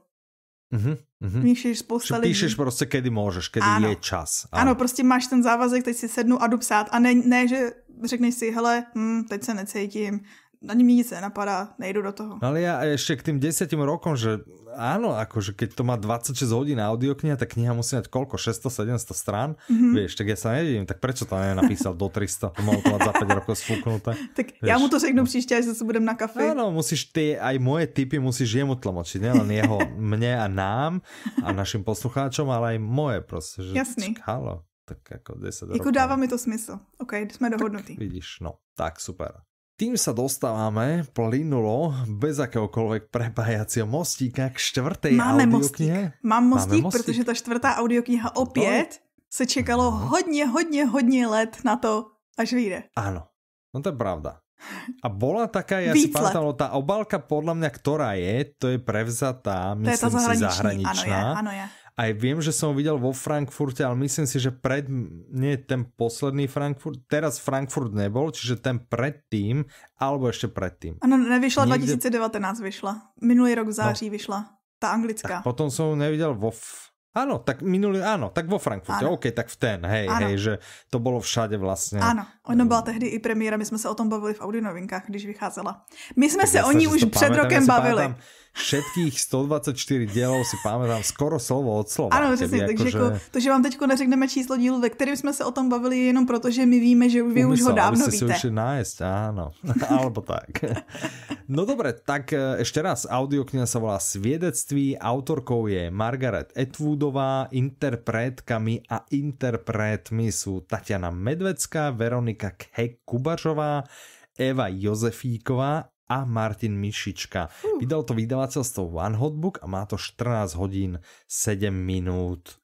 Mm-hmm. mm-hmm. Píšeš spousta lidí. Píšeš prostě, kdy můžeš, kdy ano. je čas. Ano. ano, prostě máš ten závazek, teď si sednu a jdu psát a ne, ne že řekneš si, hele, hm, teď se necítím, na mi nic nenapadá, nejdu do toho. ale já ještě k tým 10 rokom, že ano, jakože keď to má 26 audio audiokniha, tak kniha musí mít kolko 600-700 strán? Mm-hmm. Víš, tak já se nevidím, tak proč to napísal do 300? To mal to za 5 rokov sfuknuté. tak vieš? mu to řeknu příště, až zase budem na kafe. Ano, musíš ty, aj moje typy musíš jemu ne? Len jeho, mne a nám a našim posluchačům ale i moje prostě. Že, Jasný. Halo. tak jako 10 Jako dává mi to smysl. OK, jsme dohodnutí. Tak vidíš, no, tak super. Tým sa dostávame plynulo bez akéhokoľvek prepájacího mostíka k audiokniha. Máme audioknihe. Mostík. Mám mostík, Máme mostík, ta čtvrtá audiokniha opět se čekalo no. hodně, hodně, hodně let na to, až vyjde. Ano, no to je pravda. A bola taká, ja Víc si pamätám, tá obálka podľa mňa, ktorá je, to je prevzatá, myslím to je ta si zahraničná. Ano je, ano je. Aj viem, že som ho videl vo Frankfurte, ale myslím si, že pred, nie ten posledný Frankfurt, teraz Frankfurt nebol, čiže ten predtým, alebo ešte predtým. Ano, nevyšla Nikde... 2019, vyšla. Minulý rok v no. září no. vyšla. Ta anglická. Tak potom som ho nevidel vo... F... Áno, tak minulý, áno, tak vo Frankfurte, ano. OK, tak v ten, hej, ano. hej, že to bylo všade vlastně. Ano, ono ehm. byla tehdy i premiéra, my jsme se o tom bavili v audionovinkách, když vycházela. My jsme tak se o ní už před rokem bavili. Pamätám, všetkých 124 dielov si pamätám skoro slovo od slova. Ano, přesně, takže jako, že... to, že vám teď neřekneme číslo dílu, ve kterém jsme se o tom bavili, jenom proto, že my víme, že vy Umysl, už ho dávno víte. si ušli nájsť, áno. Alebo tak. No dobre, tak e, ešte raz, audiokniha sa volá Sviedectví, autorkou je Margaret Atwoodová, interpretkami a interpretmi sú Tatiana Medvecká, Veronika Kubařová, Eva Jozefíková a Martin Mišička. Uh. Vydal to vydavateľstvo One Hot Book a má to 14 hodín 7 minút.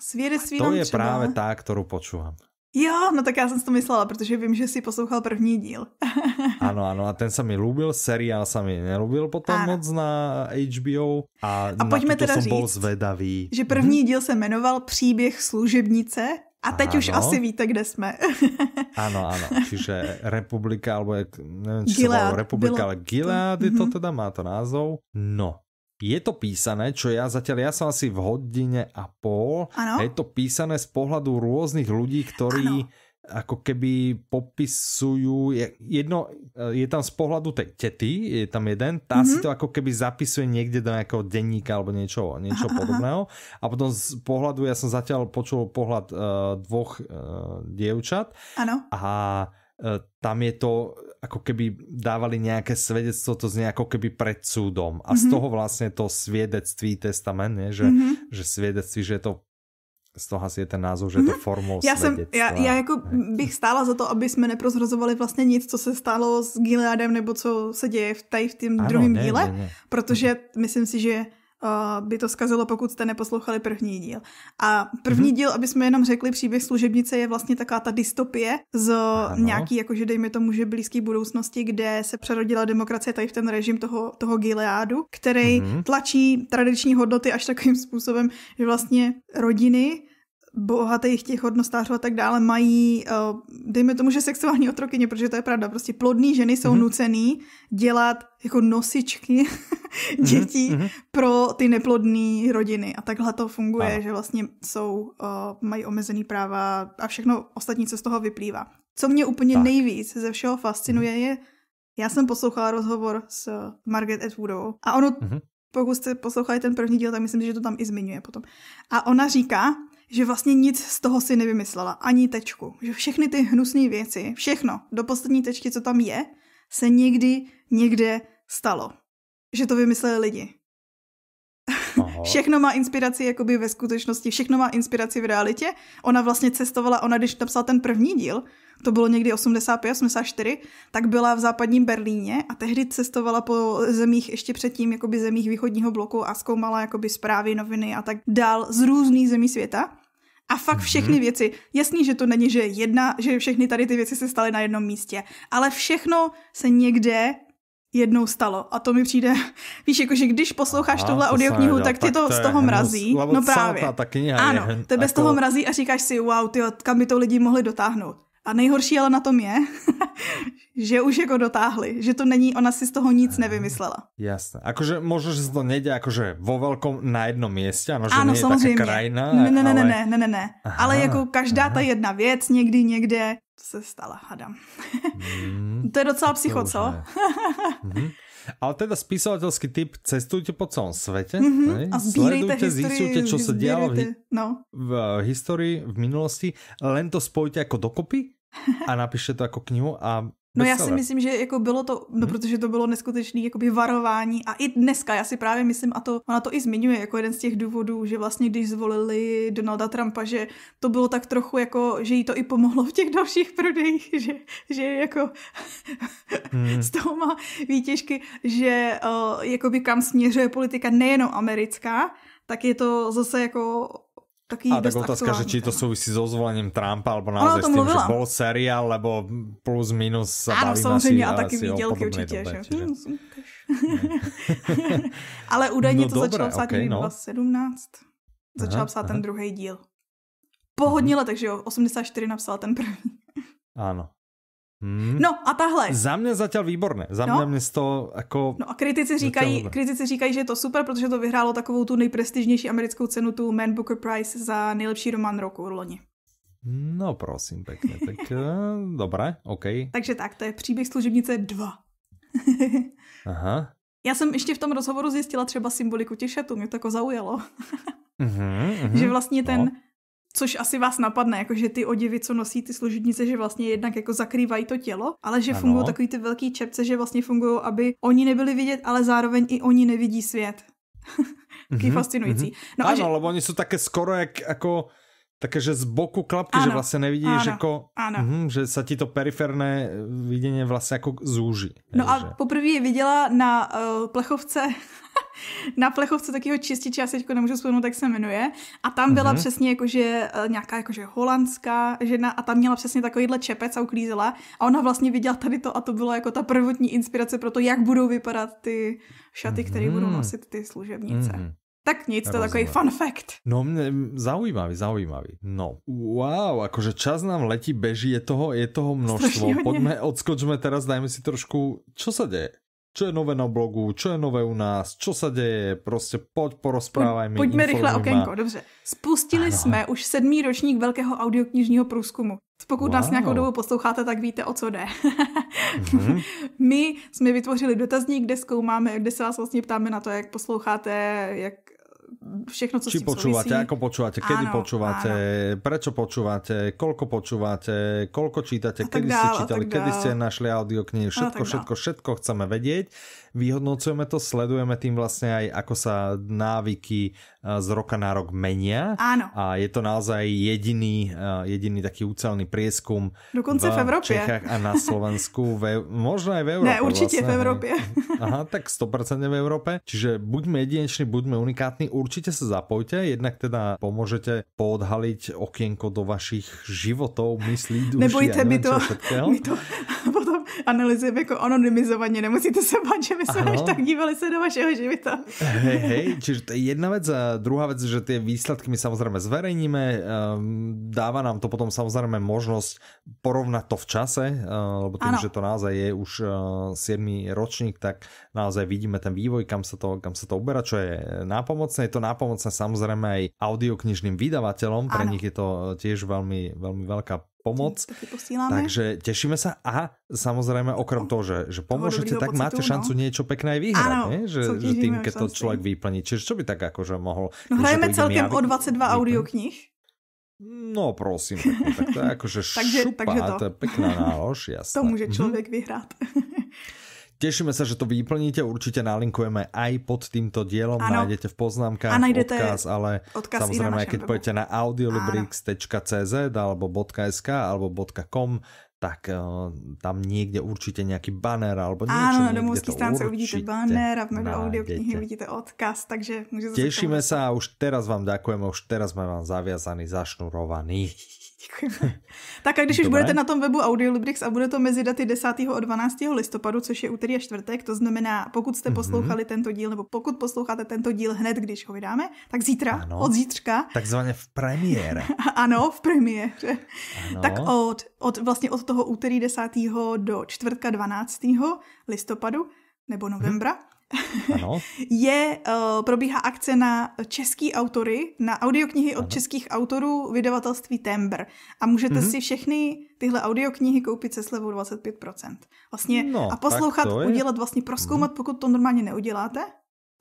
Svěde to je třeba. právě ta, kterou počúvam. Jo, no tak já jsem si to myslela, protože vím, že si poslouchal první díl. ano, ano, a ten se mi lubil, seriál se mi nelubil potom ano. moc na HBO a, a na pojďme teda jsem říct, bol zvedavý. že první mhm. díl se jmenoval Příběh služebnice a teď ano. už asi víte, kde jsme. ano, ano. Čiže republika, alebo jak, nevím, či Gilead, se republika, bylo... ale Gilead to, to mhm. teda, má to názov. No, je to písané, čo já zatiaľ, já jsem asi v hodině a pol, ano? je to písané z pohledu různých lidí, kteří. ano ako keby popisujú, jedno eh, je tam z pohľadu tej tety, je tam jeden, tá mm -hmm. si to ako keby zapisuje niekde do nejakého denníka alebo niečo, niečo aha, podobného. A potom z pohľadu, ja som zatiaľ počul pohľad uh, dvoch uh, dievčat. Ano. A uh, tam je to ako keby dávali nejaké svedectvo to znie ako keby pred súdom. A mm -hmm. z mhm. toho vlastne to svedectví testament, nie? Že, mm -hmm. že svedectví, že je to z toho asi je ten názor, že je to mhm. formou já jsem, já, já jako bych stála za to, aby jsme neprozrazovali vlastně nic, co se stalo s Gileadem nebo co se děje v, tady v tom druhém ne, díle, ne, ne. protože myslím si, že by to zkazilo, pokud jste neposlouchali první díl. A první mm-hmm. díl, aby jsme jenom řekli, příběh služebnice je vlastně taková ta dystopie z ano. nějaký, jakože dejme tomu, že blízké budoucnosti, kde se přerodila demokracie tady v ten režim toho, toho Gileádu, který mm-hmm. tlačí tradiční hodnoty až takovým způsobem, že vlastně rodiny bohatých těch hodnostářů a tak dále mají, eh, dejme tomu, že sexuální otrokyně, protože to je pravda, prostě plodní ženy jsou mm-hmm. nucený dělat jako nosičky mhm, dětí mm-hmm. pro ty neplodné rodiny. A takhle to funguje, a. že vlastně jsou, eh, mají omezený práva a všechno ostatní, co z toho vyplývá. Co mě úplně tak. nejvíc ze všeho fascinuje mhm. je, já jsem poslouchala rozhovor s Margaret Atwoodovou a ono, mm-hmm. pokud jste poslouchali ten první díl, tak myslím, že to tam i zmiňuje potom. A ona říká, že vlastně nic z toho si nevymyslela, ani tečku. Že všechny ty hnusné věci, všechno, do poslední tečky, co tam je, se někdy někde stalo. Že to vymysleli lidi. Aha. Všechno má inspiraci jakoby ve skutečnosti, všechno má inspiraci v realitě. Ona vlastně cestovala, ona když napsala ten první díl, to bylo někdy 85, 84, tak byla v západním Berlíně a tehdy cestovala po zemích ještě předtím, jakoby zemích východního bloku a zkoumala jakoby zprávy, noviny a tak dál z různých zemí světa a fakt mhm. všechny mm-hmm. věci. Jasný, že to není, že jedna, že všechny tady ty věci se staly na jednom místě, ale všechno se někde jednou stalo. A to mi přijde, víš, jakože když posloucháš a, tohle audioknihu, tak tě to, to z toho mrazí. No právě. Ta kniha ano, je, tebe jako... z toho jako- mrazí a říkáš si, wow, ty, kam by to lidi mohli dotáhnout. A nejhorší ale na tom je, že už jako dotáhli, že to není, ona si z toho nic nevymyslela. Jasné. Akože možno, že se to nejde jakože vo velkom na jednom městě, ano, že ano, samozřejmě. krajina. Ne, ne, ale... ne, ne, ne, ne, ne. Aha, ale jako každá aha. ta jedna věc někdy někde se stala, hadam. Mm, to je docela psycho, co? mm. Ale teda spisovateľský typ, cestujte po celom svete, mm-hmm. ne? a sledujte, zistujte, čo sa dialo v, no. v eh, histórii, v minulosti, len to spojte ako dokopy a napíšte to jako knihu a No já si myslím, že jako bylo to, no mhm. protože to bylo neskutečný jakoby varování a i dneska, já si právě myslím, a to ona to i zmiňuje jako jeden z těch důvodů, že vlastně když zvolili Donalda Trumpa, že to bylo tak trochu jako, že jí to i pomohlo v těch dalších prodejích, že, že jako hmm. z toho má výtěžky, že uh, jakoby kam směřuje politika nejenom americká, tak je to zase jako taký A tak otázka, že či to souvisí s ozvolením Trumpa, alebo naozaj s tím, mluvila. že bol seriál, lebo plus minus se Ano, samozřejmě, a taky výdělky určitě. Dobe, že? Ale údajně no, to dobré, začalo psát okay, no. 2017. Začal aha, psát aha. ten druhý díl. Po hodně letech, mhm. že jo? 84 napsala ten první. Ano. Hmm. No a tahle. Za mě zatím výborné. Za no. mě to jako... No a kritici říkají, kritici říkají, že je to super, protože to vyhrálo takovou tu nejprestižnější americkou cenu, tu Man Booker Prize za nejlepší román roku loni. No prosím, pěkně. Tak eh, dobré, OK. Takže tak, to je příběh služebnice 2. Aha. Já jsem ještě v tom rozhovoru zjistila třeba symboliku těch šatů, mě to jako zaujalo. uh-huh, uh-huh. Že vlastně ten, no což asi vás napadne, jako že ty oděvy, co nosí ty služebnice, že vlastně jednak jako zakrývají to tělo, ale že ano. fungují takový ty velký čepce, že vlastně fungují, aby oni nebyli vidět, ale zároveň i oni nevidí svět. Taky mm-hmm. fascinující. Mhm. No ano, že... lebo oni jsou také skoro jak jako také, že z boku klapky, ano, že vlastně nevidíš, ano, jako, ano. Mh, že se ti to periferné vidění vlastně jako zúží. No a že... poprvé je viděla na uh, plechovce na plechovce takého čističe, já se teďko nemůžu vzpomenout, jak se jmenuje. A tam byla uh-huh. přesně jakože eh, nějaká jakože holandská žena a tam měla přesně takovýhle čepec a uklízela. A ona vlastně viděla tady to a to bylo jako ta prvotní inspirace pro to, jak budou vypadat ty šaty, uh-huh. které budou mhm. nosit ty služebnice. Uh-huh. Tak nic, to takový fun fact. No, mne, zaujímavý, zaujímavý. No, wow, akože čas nám letí, beží, je toho, je toho množstvo. Poďme, odskočme teraz, dajme si trošku, čo sa deje? Čo je nové na blogu, čo je nové u nás, čo sa deje, proste poď, porozprávaj mi. Poďme rýchle okénko, dobře. Spustili ano. jsme už sedmý ročník velkého audioknižního průzkumu. Pokud wow. nás nějakou dobu posloucháte, tak víte, o co jde. mm-hmm. My jsme vytvořili dotazník, kde zkoumáme, kde se vás vlastně ptáme na to, jak posloucháte, jak všechno, co Či s tím počúvate, ako počúvate, kedy počúvate, áno. prečo počúvate, koľko počúvate, koľko čítate, kedy dál, ste čítali, kedy ste našli všetko, všetko, všetko, všetko chceme vedieť vyhodnocujeme to, sledujeme tým vlastne aj, ako sa návyky e, z roka na rok menia. Áno. A je to naozaj jediný, e, jediný taký úcelný prieskum Dokonce v, v Čechách a na Slovensku, ve, možno aj v Európe. Ne, určite vlastne. v Európe. Vlastně, Aha, tak 100% v Európe. Čiže buďme jedineční, buďme unikátní, určite sa zapojte, jednak teda pomôžete poodhaliť okienko do vašich životov, myslí, duši. Nebojte, ja neviem, my to, my to analyzujeme jako anonymizovaně, nemusíte se bát, že my jsme ano. až tak dívali se do vašeho života. Hej, hej, čiže to je jedna věc a druhá věc, že ty výsledky my samozřejmě zverejníme, ehm, dává nám to potom samozřejmě možnost porovnat to v čase, eh, lebo tím, ano. že to naozaj je už 7. Eh, ročník, tak naozaj vidíme ten vývoj, kam se to, kam se to uberá, čo je nápomocné. Je to nápomocné samozřejmě i audioknižným vydavatelům, pro nich je to eh, tiež velmi, velmi velká pomoc. Takže tešíme sa a samozrejme okrem toho, že, že pomôžete, tak pocitu, máte no. šancu no. niečo pekné aj vyhrať, ano, ne? že, že tým, keď to človek vyplní. Čiže čo by tak akože mohol... No hrajeme celkem ja o 22 audioknih. No prosím, tak to je akože takže, šupa, takže to. to je pekná nálož, jasné. To může mhm. člověk vyhrát. Tešíme sa, že to vyplníte, určite nalinkujeme aj pod týmto dielom, ano. nájdete v poznámkách a odkaz, ale odkaz samozrejme, na keď webu. pojete na audiolibrix.cz alebo .sk alebo .com, tak eh, tam někde určitě nějaký banner alebo něco. Ano, na domovské stránce uvidíte banner a v mém audioknihy uvidíte odkaz, takže můžete Těšíme se a už teraz vám děkujeme, už teraz jsme vám zaviazaní, zašnurovaní tak a když Dobre. už budete na tom webu Audiolibrix a bude to mezi daty 10. a 12. listopadu, což je úterý a čtvrtek, to znamená, pokud jste mm-hmm. poslouchali tento díl, nebo pokud posloucháte tento díl hned, když ho vydáme, tak zítra, ano, od zítřka. Takzvaně v premiére. ano, v premiéře. Ano. Tak od, od, vlastně od toho úterý 10. do čtvrtka 12. listopadu nebo mhm. novembra, hmm. Ano. je, eh, probíhá akce na český autory, na audioknihy od ano. českých autorů vydavatelství Tembr. A můžete mm-hmm. si všechny tyhle audioknihy koupit se slevou 25%. Vlastně no, a poslouchat, je... udělat vlastně, proskoumat, mm. pokud to normálně neuděláte,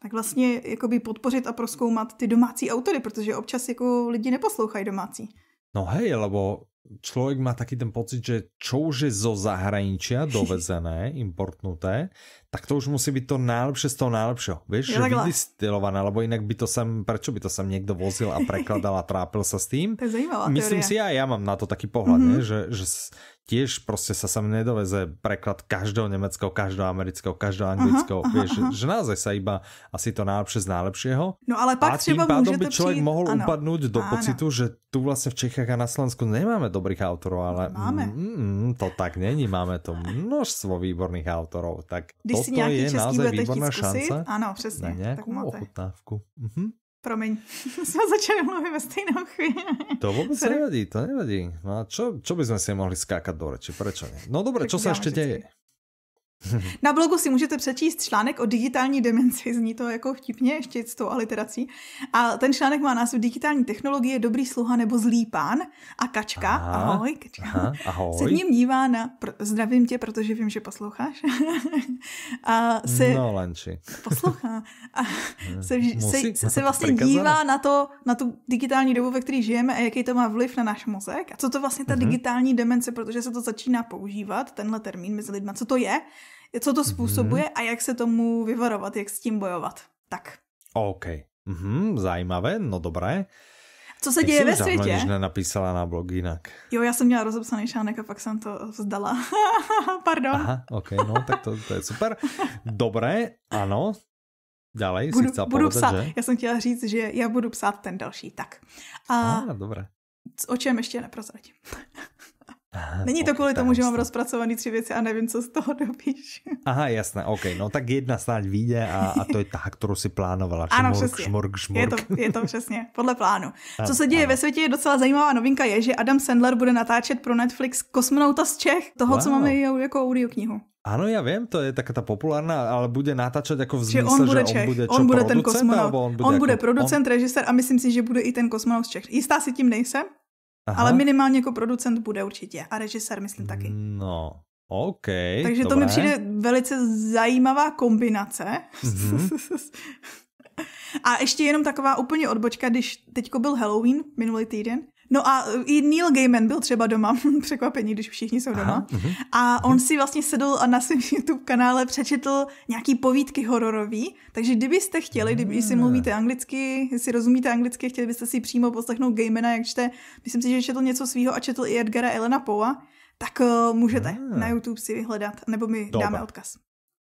tak vlastně jakoby podpořit a proskoumat ty domácí autory, protože občas jako lidi neposlouchají domácí. No hej, lebo človek má taký ten pocit, že čo už je zo zahraničia dovezené, importnuté, tak to už musí být to najlepšie z toho najlepšieho. Víš, je že takhle. vydistilované, lebo jinak by to sem, prečo by to sem někdo vozil a prekladal a trápil se s tým? To je zajímavá Myslím teorie. si, já, já mám na to taký pohled, mm -hmm. ne? Že, že tiež prostě sa sem nedoveze preklad každého nemeckého, každého amerického, každého anglického, aha, vieš, aha. že naozaj sa iba asi to najlepšie z najlepšieho. No ale pak a tým třeba pádom by člověk přijít... mohl ano. upadnout do ano. pocitu, že tu vlastně v Čechách a na Slovensku nemáme dobrých autorů, ale no, máme. Mm, mm, to tak není, máme to množstvo výborných autorů, tak Když toto si je naozaj výborná šance ano, přesně, na nějakou tak ochutnávku. Mhm. Promiň, jsme začali mluvit ve stejnou chvíli. To vůbec Sorry. nevadí, to nevadí. No a čo, čo by sme si mohli skákat do reči, prečo ne? No dobre, tak se ještě děje? Tý. Na blogu si můžete přečíst článek o digitální demenci, zní to jako vtipně, ještě s tou aliterací. A ten článek má název Digitální technologie, dobrý sluha nebo zlý pán. A Kačka, aha, ahoj, Kačka, aha, ahoj. se ním dívá na, zdravím tě, protože vím, že posloucháš. a se, no, Lenči. Poslouchá. A se, se, se vlastně dívá na, to, na tu digitální dobu, ve které žijeme a jaký to má vliv na náš mozek. A co to vlastně ta mhm. digitální demence, protože se to začíná používat, tenhle termín mezi lidma, co to je co to mhm. způsobuje mm-hmm. a jak se tomu vyvarovat, jak s tím bojovat. Tak. OK. Mm-hmm, zajímavé, no dobré. Co se děje ve světě? Já Jsem napísala na blog jinak. Jo, já jsem měla rozepsaný šánek a pak jsem to vzdala. Pardon. Aha, ok, no tak to, to je super. Dobré, ano, Dále, budu, si budu povedat, psát. Že? Já jsem chtěla říct, že já budu psát ten další, tak. A ah, dobré. O čem ještě neprozradím. Aha, Není to kvůli tomu, že mám rozpracovaný tři věci a nevím, co z toho dopíš. Aha, jasné, OK. No tak jedna snad vyjde a, a to je ta, kterou si plánovala. Šmork, ano, přesně. Šmork, šmork. Je, to, je to přesně, podle plánu. Ano, co se děje ano. ve světě je docela zajímavá novinka je, že Adam Sandler bude natáčet pro Netflix Kosmonauta z Čech, toho, wow. co máme jako audioknihu. Ano, já vím, to je taká ta populárna, ale bude natáčet jako v smysle, že on bude, že on bude, čo, on bude ten kosmonaut, on bude, on jako, producent, on... režisér a myslím si, že bude i ten kosmonaut z Čech. Jistá si tím nejsem, Aha. Ale minimálně jako producent bude určitě a režisér myslím taky. No, OK. Takže dobré. to mi přijde velice zajímavá kombinace. Mm-hmm. a ještě jenom taková úplně odbočka, když teďko byl Halloween minulý týden, No a eh, i Neil Gaiman byl třeba doma, překvapení, když všichni jsou doma. Aha, mhm. uh-huh. A on si vlastně sedl a na svém YouTube kanále přečetl nějaký povídky hororové. Takže kdybyste chtěli, kdyby si hmm. mluvíte anglicky, si rozumíte anglicky, chtěli byste si přímo poslechnout Gaimana, jak čte, myslím si, že četl něco svého a četl i Edgara Elena Poa, tak uh, můžete ah. na YouTube si vyhledat, nebo my Dobre. dáme odkaz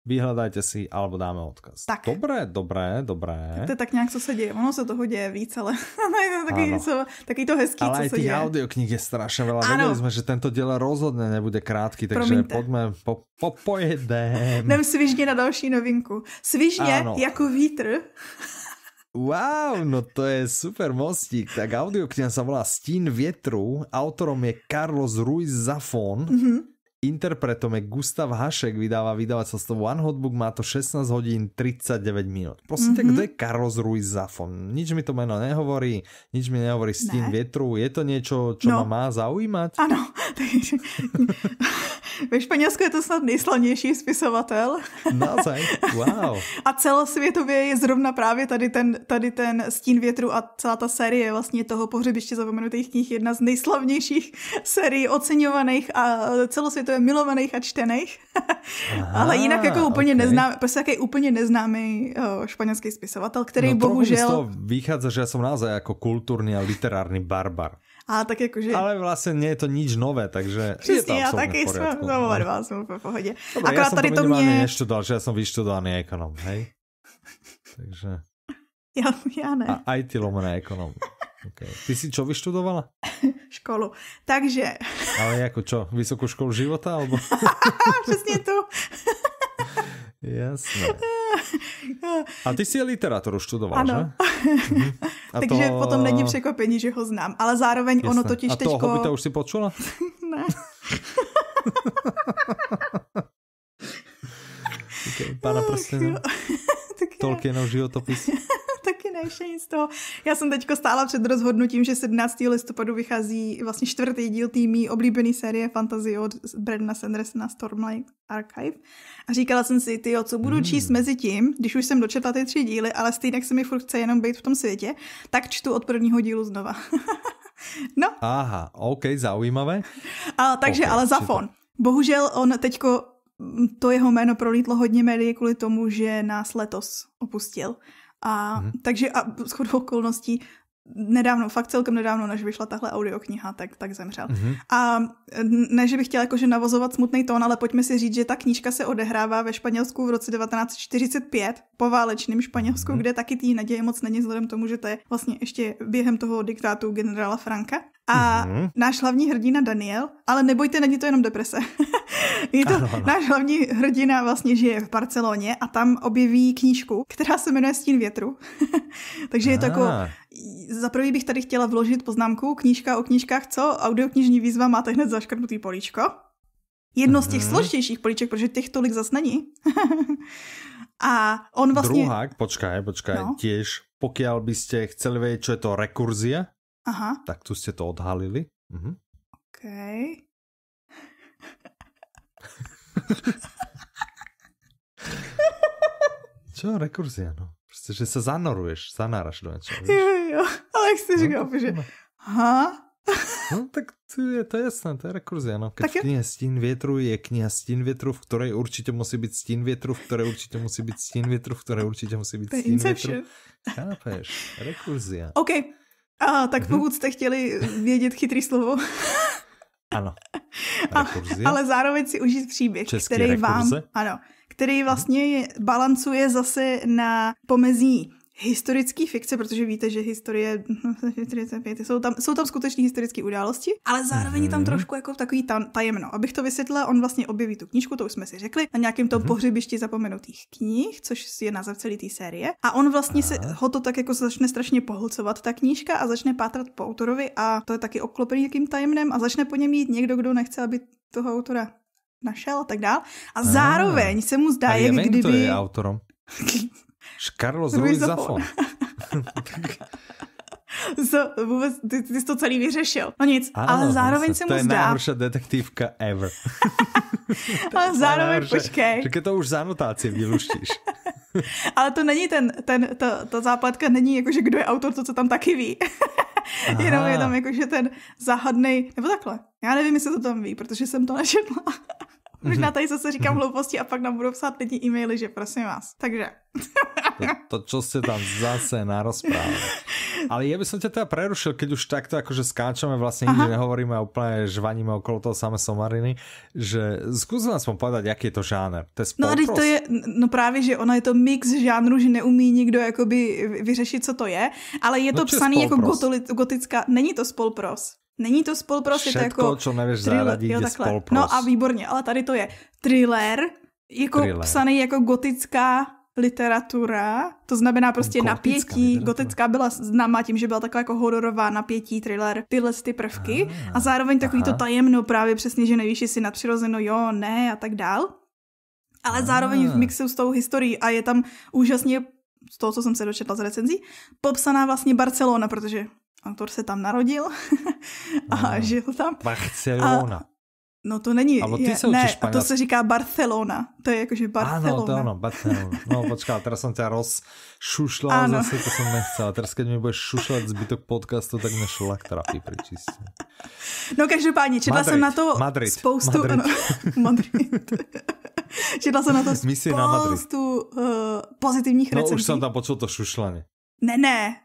vyhledajte si, alebo dáme odkaz. Tak. Dobré, dobré, dobré. Tak to je tak nějak, co se děje. Ono se toho děje víc, ale je to taky, co, taky to hezký, ale co se děje. Ale audioknih je strašně veľa. Ano. Vedeli jsme, že tento děl rozhodně nebude krátký, takže Promiňte. pojďme, po, po, pojedem. Jdem svižně na další novinku. Svižně ano. jako vítr. Wow, no to je super mostík. Tak audiokniha se volá Stín větru, autorom je Carlos Ruiz Zafón. Mm -hmm interpretom je Gustav Hašek, vydává vydavateľstvo One Hotbook, má to 16 hodín 39 minut. Prosím mm -hmm. kdo je Carlos Ruiz Zafon? Nič mi to meno nehovorí, nič mi nehovorí stín ne. větru. Je to něco, čo no. ma má zaujímať? Ano. Ve Španělsku je to snad nejslavnější spisovatel. Naozaj? Wow. A celosvětově je zrovna právě tady ten, tady ten stín větru a celá ta série vlastně toho pohřebiště zapomenutých knih jedna z nejslavnějších sérií oceňovaných a celosvětově je milovaných a čtených. Aha, ale jinak jako úplně okay. neznámý, prostě jaký úplně neznámý eh, španělský spisovatel, který no, bohužel... No vychádza, že já jsem název jako kulturní a literární barbar. A tak že... Ale vlastně nie je to nič nové, takže Přesně, je to já taky jsem, no, no, oba dva jsme v pohodě. Dobre, Akorát já jsem tady to mě... dal, že já jsem vyštudovaný ekonom, hej? takže... Já, já ne. A IT lomené ekonom. Okay. Ty si čo vyštudovala? Školu. Takže... Ale jako čo? Vysokou školu života? Alebo... Přesně to. Jasné. A ty si literaturu študovala, ano. že? Mhm. A Takže to... potom není překvapení, že ho znám. Ale zároveň Jasné. ono totiž teďko... A toho teďko... už si počula? ne. okay, pána prstenů. Tolkienov životopis taky ne, ještě nic z toho. Já jsem teďko stála před rozhodnutím, že 17. listopadu vychází vlastně čtvrtý díl týmí oblíbený série Fantasy od Sanders na Stormlight Archive. A říkala jsem si, ty, co budu mm. číst mezi tím, když už jsem dočetla ty tři díly, ale stejně se mi furt chce jenom být v tom světě, tak čtu od prvního dílu znova. no. Aha, OK, zaujímavé. A, takže, okay, ale za fon. Bohužel on teďko mm, to jeho jméno prolítlo hodně médií kvůli tomu, že nás letos opustil. A hmm. takže a shodou okolností nedávno, fakt celkem nedávno, než vyšla tahle audiokniha, tak, tak zemřel. Mm-hmm. A ne, že bych chtěla jakože navozovat smutný tón, ale pojďme si říct, že ta knížka se odehrává ve Španělsku v roce 1945, po válečném Španělsku, mm-hmm. kde taky tý naděje moc není, vzhledem tomu, že to je vlastně ještě během toho diktátu generála Franka. A mm-hmm. náš hlavní hrdina Daniel, ale nebojte, není to jenom deprese. je to, ano, ano. náš hlavní hrdina vlastně žije v Barceloně a tam objeví knížku, která se jmenuje Stín větru. Takže je to jako, ah. za prvý bych tady chtěla vložit poznámku, knížka o knížkách, co? Audioknižní výzva máte hned zaškrtnutý políčko. Jedno mm-hmm. z těch mhm. složitějších políček, protože těch tolik zas není. a on vlastně... Druhák, počkaj, počkaj, no. těž, pokiaľ by ste chceli vedieť, čo je to rekurzia, Aha. Tak tu ste to odhalili. Mhm. OK. Čo, rekurzia, no. Prostě, že se zanoruješ, zanáraš do něčeho. Jo, jo, ale jak jsi no, že ha? No tak to je, to je jasné, to je rekurzia, no. Keď tak v knihe Stín větru je kniha Stín větru, v které určitě musí být stín větru, v které určitě musí být stín větru, v které určitě musí být stín větru. Chápeš, rekurzia. OK, a tak mhm. pokud mm-hmm. jste chtěli vědět chytrý slovo. ano. A, ale zároveň si užít příběh, Český který rekurze. vám, ano, který mhm. vlastně balancuje zase na pomezí historické fikce, protože víte, že historie 45 jsou tam, jsou tam skutečné historické události, ale zároveň mm-hmm. tam mhm. trošku jako takový tam, tajemno. Abych to vysvětlila, on vlastně objeví tu knížku, to už jsme si řekli, na nějakém tom mm-hmm. pohřebišti zapomenutých knih, což je název celé té série. A on vlastně se ho to tak jako začne strašně pohlcovat, ta knížka, a začne pátrat po autorovi a to je taky oklopený nějakým tajemnem a začne po něm jít někdo, kdo nechce, aby toho autora našel a tak dál. A zároveň a. se mu zdá, jak kdyby... to je autorom. Carlos Ruiz Zafon. so, vůbec, ty, ty jsi to celý vyřešil. No nic, ano, ale no, zároveň se mu zdá... To je nejhorší ever. ale zároveň, nejhorší, počkej. Tak to už za anotáci, vyluštíš. ale to není ten, ten ta, ta západka není jako, že kdo je autor, to co tam taky ví. Jenom je tam jako, že ten záhadný. nebo takhle. Já nevím, jestli to tam ví, protože jsem to našetla. Možná mhm. tady zase říkám mhm. hlouposti a pak nám budou psát lidi e-maily, že prosím vás. Takže. to, co jste tam zase narozprávali. Ale ja bych tě teda prerušil, keď už takto jakože skáčeme, vlastně, nikdy nehovoríme a úplně žvaníme okolo toho samé somariny, že skús nás povedať, jaký je to žánr. To je no a to je, no právě, že ona je to mix žánru, že neumí nikdo jakoby vyřešit, co to je, ale je no to no, psaný je jako gotická, není to spolpros. Není to spoluprosit Všetko, jako... co nevíš záradit, je spolupros. No a výborně, ale tady to je thriller, jako thriller. psaný jako gotická literatura, to znamená prostě gotická napětí. Literatura. Gotická byla známá tím, že byla taková jako hororová napětí, thriller, tyhle ty prvky aha, a zároveň takový aha. to tajemno právě přesně, že nevíš, jestli nadpřirozeno jo, ne a tak dál. Ale aha. zároveň v mixu s tou historií a je tam úžasně z toho, co jsem se dočetla z recenzí, popsaná vlastně Barcelona, protože Autor se tam narodil a no. žil tam. Barcelona. A, no to není. Ale ty je, ne, a to se říká Barcelona. To je jakože Barcelona. Ano, to ano, Barcelona. No počká, teraz jsem tě rozšušlal ano. zase, to jsem nechcela. Teraz, když mi budeš šušlat zbytok podcastu, tak mě šlak trafí prečistě. No každopádně, četla Madrid, jsem na to Madrid, spoustu... Madrid. Ano, Madrid. četla jsem na to Misie spoustu na uh, eh, pozitivních no, recenzí. No už jsem tam počul to šušlání. Ne, ne,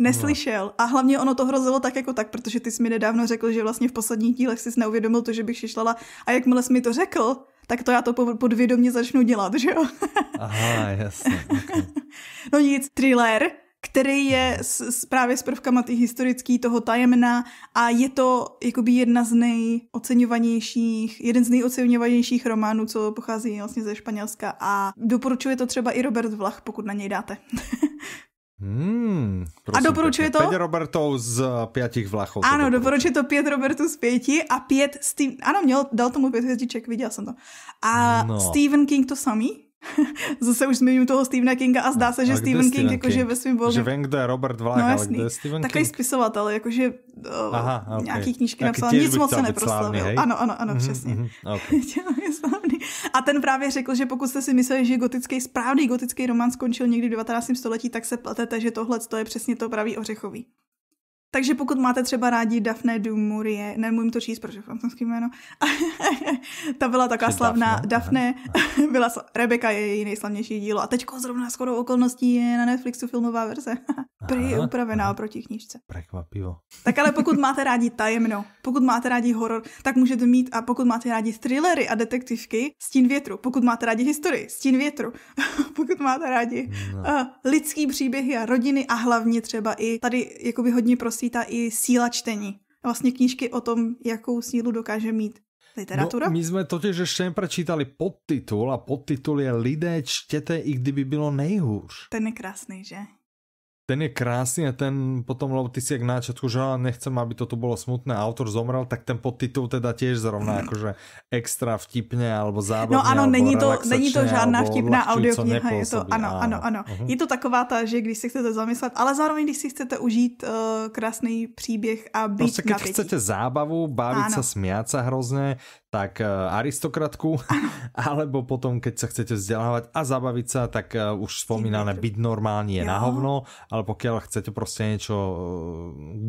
Neslyšel. No. A hlavně ono to hrozilo tak jako tak, protože ty jsi mi nedávno řekl, že vlastně v posledních dílech jsi neuvědomil to, že bych šišlala a jakmile jsi mi to řekl, tak to já to podvědomě začnu dělat, že jo? Aha, jasně. Okay. no nic, thriller, který je s, s právě s prvkama ty historický, toho tajemná a je to jakoby jedna z nejoceňovanějších, jeden z nejoceňovanějších románů, co pochází vlastně ze Španělska a doporučuje to třeba i Robert Vlach, pokud na něj dáte. Hmm, prosím, a doporučuje to... Pět Robertů z 5 eh, vlachů. Ano, doporučuje. to pět Robertů z pěti a pět. Steve... Ano, měl, dal tomu pět hvězdiček, viděl jsem to. A no. Stephen King to samý? Zase už zmiňuji toho Stephena Kinga a zdá no, se, že Stephen King, King jakože ve svým volném... Že vím, kdo je Robert Vlach, no, ale ale je Stephen Takový King? spisovatel, jakože Aha, okay. nějaký knížky Taky napsal, nic moc se neproslavil. ano, ano, ano, mm-hmm, přesně. Mm-hmm, okay. je slavný. A ten právě řekl, že pokud jste si mysleli, že gotický, správný gotický román skončil někdy v 19. století, tak se pletete, že tohle je přesně to pravý ořechový. Takže pokud máte třeba rádi Daphne du Murie, nemůžu to číst, protože francouzský jméno, ta byla taková slavná, no. Daphne, Daphne byla, Rebeka je její nejslavnější dílo a teďko zrovna skoro okolností je na Netflixu filmová verze. Prý je upravená oproti knížce. Prekvapivo. Tak ale pokud máte rádi tajemno, pokud máte rádi horor, tak můžete mít a pokud máte rádi thrillery a detektivky, Stín větru. Pokud máte rádi historii, Stín větru. pokud máte rádi no. uh, lidský příběhy a rodiny a hlavně třeba i tady jakoby hodně prosí ta i síla čtení. Vlastně knížky o tom, jakou sílu dokáže mít literatura. No, my jsme totiž ještě neprečítali podtitul a podtitul je Lidé čtěte, i kdyby bylo nejhůř. Ten je krásný, že? ten je krásný a ten potom, lebo ty si jak na že nechcem, aby to tu bolo smutné, autor zomrel, tak ten podtitul teda tiež zrovna jakože mm. extra vtipně alebo zábavně. No ano, není to, není to žádná vtipná audiokniha, je to, ano, ano, ano. Uh-huh. Je to taková ta, že když si chcete zamyslet, ale zároveň, když si chcete užít uh, krásný příběh a být Prostě keď chcete zábavu, bavit se, smiát se hrozně, tak eh, aristokratku, alebo potom, keď sa chcete vzdelávať a zabaviť sa, tak eh, už spomínané byť normální je nahovno, na hovno, ale pokiaľ chcete prostě niečo eh,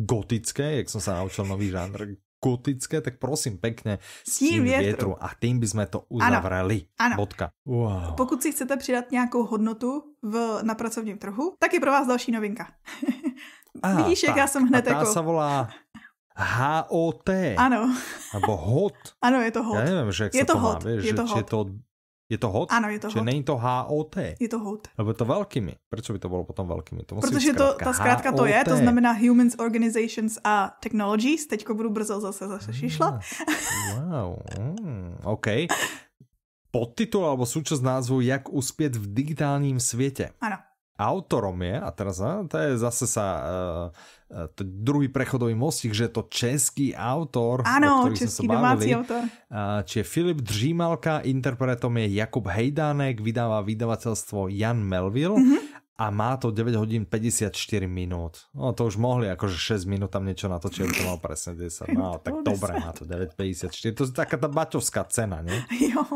gotické, jak som sa naučil nový žánr, gotické, tak prosím pekne stín větru. vietru. A tím sme to uzavřeli. Ano. ano. Bodka. Wow. Pokud si chcete přidat nějakou hodnotu v, na pracovním trhu, tak je pro vás další novinka. Aha, Vidíš, tak, jak já jsem hned a ta jako... se volá HOT. Ano. Nebo hot. Ano, je to hot. Já nevím, že jak je se to, to hot. Má, víš, je to hot. Je to, je to hot? Ano, je to Čiže hot. není to HOT. Je to hot. Nebo to velkými. Proč by to bylo potom velkými? To musí Protože to, ta zkrátka to je, to znamená Humans, Organizations a Technologies. Teďko budu brzo zase zase šišla. Ah, wow. Mm, OK. Podtitul alebo súčasť názvu Jak uspět v digitálním světě. Ano. Autorom je, a teraz eh, to je zase sa uh, Eh, druhý prechodový mostík, že je to český autor, ano, o český sa bavili, domácí autor. Eh, či je Filip Dřímalka, interpretom je Jakub Hejdánek, vydává vydavatelstvo Jan Melville mm -hmm. a má to 9 hodin 54 minut. No to už mohli, jakože 6 minut tam něco natočili, to mal přesně 10. No tak dobré, má to 9,54. To je taká ta baťovská cena, ne? Jo.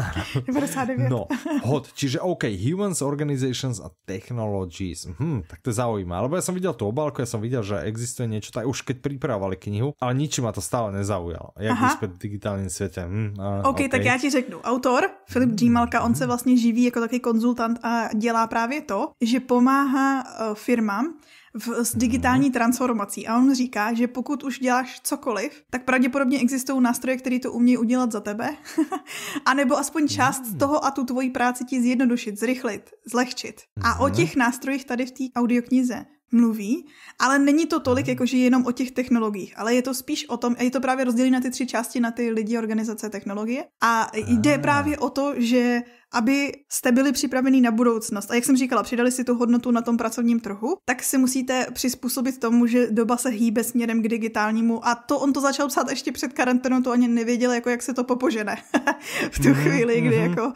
59. No, hod. Čiže OK, Humans, Organizations a Technologies. Hm, tak to je zaujímavé. Lebo ja som videl tú obálku, ja som videl, že existuje niečo tak už keď pripravovali knihu, ale nič ma to stále nezaujalo. Jak Aha. uspět v digitálním světě. Hm, okay, OK, tak já ti řeknu. Autor, Filip G. Malka, on se mhm. vlastně živí jako taký konzultant a dělá právě to, že pomáhá eh, firmám v, s digitální mhm. transformací. A on říká, že pokud už děláš cokoliv, tak pravděpodobně existují nástroje, které to umějí udělat za tebe, a nebo aspoň část mm. toho a tu tvoji práci ti zjednodušit, zrychlit, zlehčit. A o mhm. těch nástrojích tady v té audioknize mluví, ale není to tolik mhm. jakože jenom o těch technologiích, ale je to spíš o tom, a je to právě rozdělí na ty tři části, na ty lidi, organizace, technologie a jde právě o to, že aby jste byli připraveni na budoucnost. A jak jsem říkala, přidali si tu hodnotu na tom pracovním trhu, tak si musíte přizpůsobit tomu, že doba se hýbe směrem k digitálnímu. A to on to začal psát ještě před karanténou, to ani nevěděl, jako jak se to popožene v tu mhm, chvíli, kdy mhm. jako...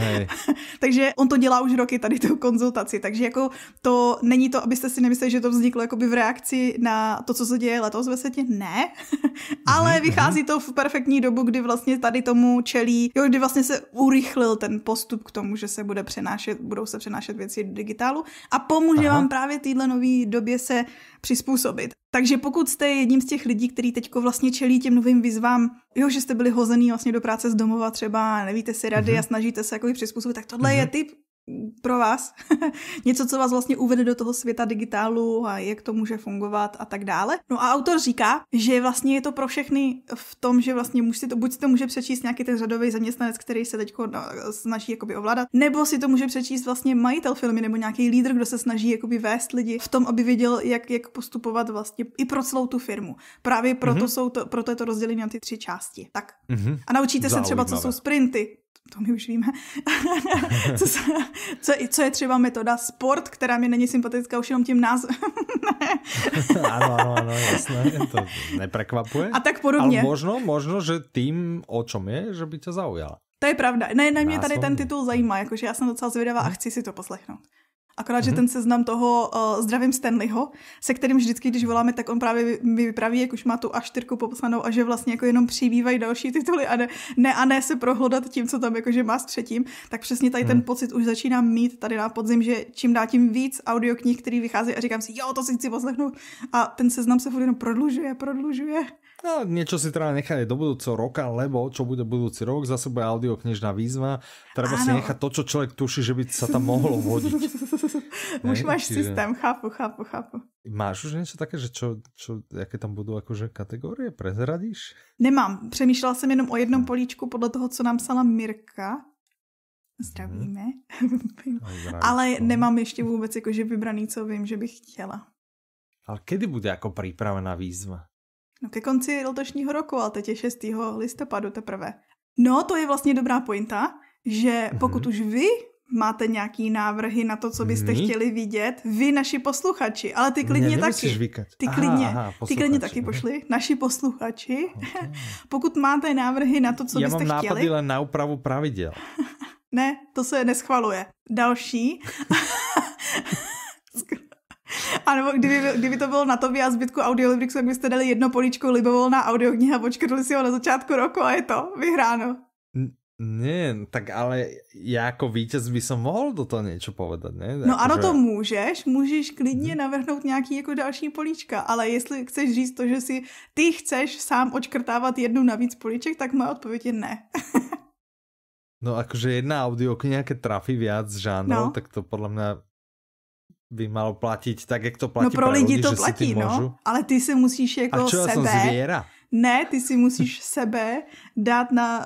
takže on to dělá už roky tady tu konzultaci, takže jako to není to, abyste si nemysleli, že to vzniklo jako v reakci na to, co se děje letos ve světě, ne, ale mhm, vychází to v perfektní dobu, kdy vlastně tady tomu čelí, jo, kdy vlastně se urychlil ten ten postup k tomu, že se bude přenášet, budou se přenášet věci do digitálu a pomůže Aha. vám právě téhle nové době se přizpůsobit. Takže pokud jste jedním z těch lidí, který teď vlastně čelí těm novým výzvám, jo, že jste byli hozený vlastně do práce z domova třeba, nevíte si rady uh-huh. a mhm. snažíte se jako přizpůsobit, tak tohle uh-huh. je mhm. typ pro vás, něco, co vás vlastně uvede do toho světa digitálu a jak to může fungovat a tak dále. No a autor říká, že vlastně je to pro všechny v tom, že vlastně muž si to, buď si to může přečíst nějaký ten řadový zaměstnanec, který se teď no, snaží jakoby ovládat, nebo si to může přečíst vlastně majitel filmy nebo nějaký lídr, kdo se snaží jakoby vést lidi v tom, aby věděl, jak, jak postupovat vlastně i pro celou tu firmu. Právě proto, mm-hmm. jsou to, proto je to rozdělení na ty tři části. Tak. Mm-hmm. A naučíte Zaujímavé. se třeba, co jsou sprinty, to my už víme, co, se, co, co je třeba metoda sport, která mi není sympatická už jenom tím názvem. ano, ano, ano, jasné, to neprekvapuje. A tak podobně. Ale možno, možno, že tím, o čom je, že by tě zaujala. To je pravda. Ne, ne mě tady ten titul zajímá, jakože já jsem docela zvědavá a chci si to poslechnout. Akorát, mm-hmm. že mhm. ten seznam toho uh, zdravím Stanleyho, se kterým vždycky, když voláme, tak on právě mi vypraví, jak už má tu A4 popsanou a že vlastně jako jenom přibývají další tituly a ne, ne a ne se prohlodat tím, co tam jakože má s třetím, tak přesně tady mm. ten hmm. pocit už začínám mít tady na podzim, že čím dá tím víc audioknih, který vychází a říkám si, jo, to si chci poslechnout a ten seznam se furt jenom prodlužuje, prodlužuje. No, niečo si treba nechať do budúceho roka, lebo čo bude budúci rok, zase audio knižná výzva. Treba ano. si nechať to, čo človek tuší, že by sa tam mohlo vodiť. už máš Čiže... systém, chápu, chápu, chápu. Máš už něco také, že čo, čo, jaké tam budú akože kategorie, prezradíš? Nemám, přemýšlela jsem jenom o jednom hm. políčku podle toho, co nám psala Mirka, Zdravíme. Hmm. Ale nemám ještě vůbec akože vybraný, co vím, že bych chtěla. Ale kedy bude jako prípravená výzva? No ke konci letošního roku, ale teď je 6. listopadu teprve. No, to je vlastně dobrá pointa, že mhm. pokud mm-hmm. už vy máte nějaký návrhy na to, co byste mm-hmm. chtěli vidět, vy naši posluchači, ale ty klidně Mě taky. Říkat. Ty klidně, aha, ty klidně taky no. pošli, naši posluchači. Okay. pokud máte návrhy na to, co Já byste chtěli. Já mám nápady len na úpravu pravidel. ne, to se neschvaluje. Další. A nebo kdyby, kdyby, to bylo na tobě a zbytku audiolibrixu, tak byste dali jedno políčko libovolná audiokniha, počkrtli si ho na začátku roku a je to vyhráno. Ne, tak ale já jako vítěz by som mohl do toho něco povedat, ne? No ano, že... to můžeš, můžeš klidně mhm. navrhnout nějaký jako další políčka, ale jestli chceš říct to, že si ty chceš sám očkrtávat jednu navíc políček, tak moje odpověď je ne. no jakože jedna audio nějaké trafí viac žánrov, no. tak to podle mňa by malo platit tak, jak to no platí No pro, pro lidi, lidi to platí, no, můžu. ale ty si musíš jako A čo, sebe... jsem Ne, ty si musíš sebe dát na,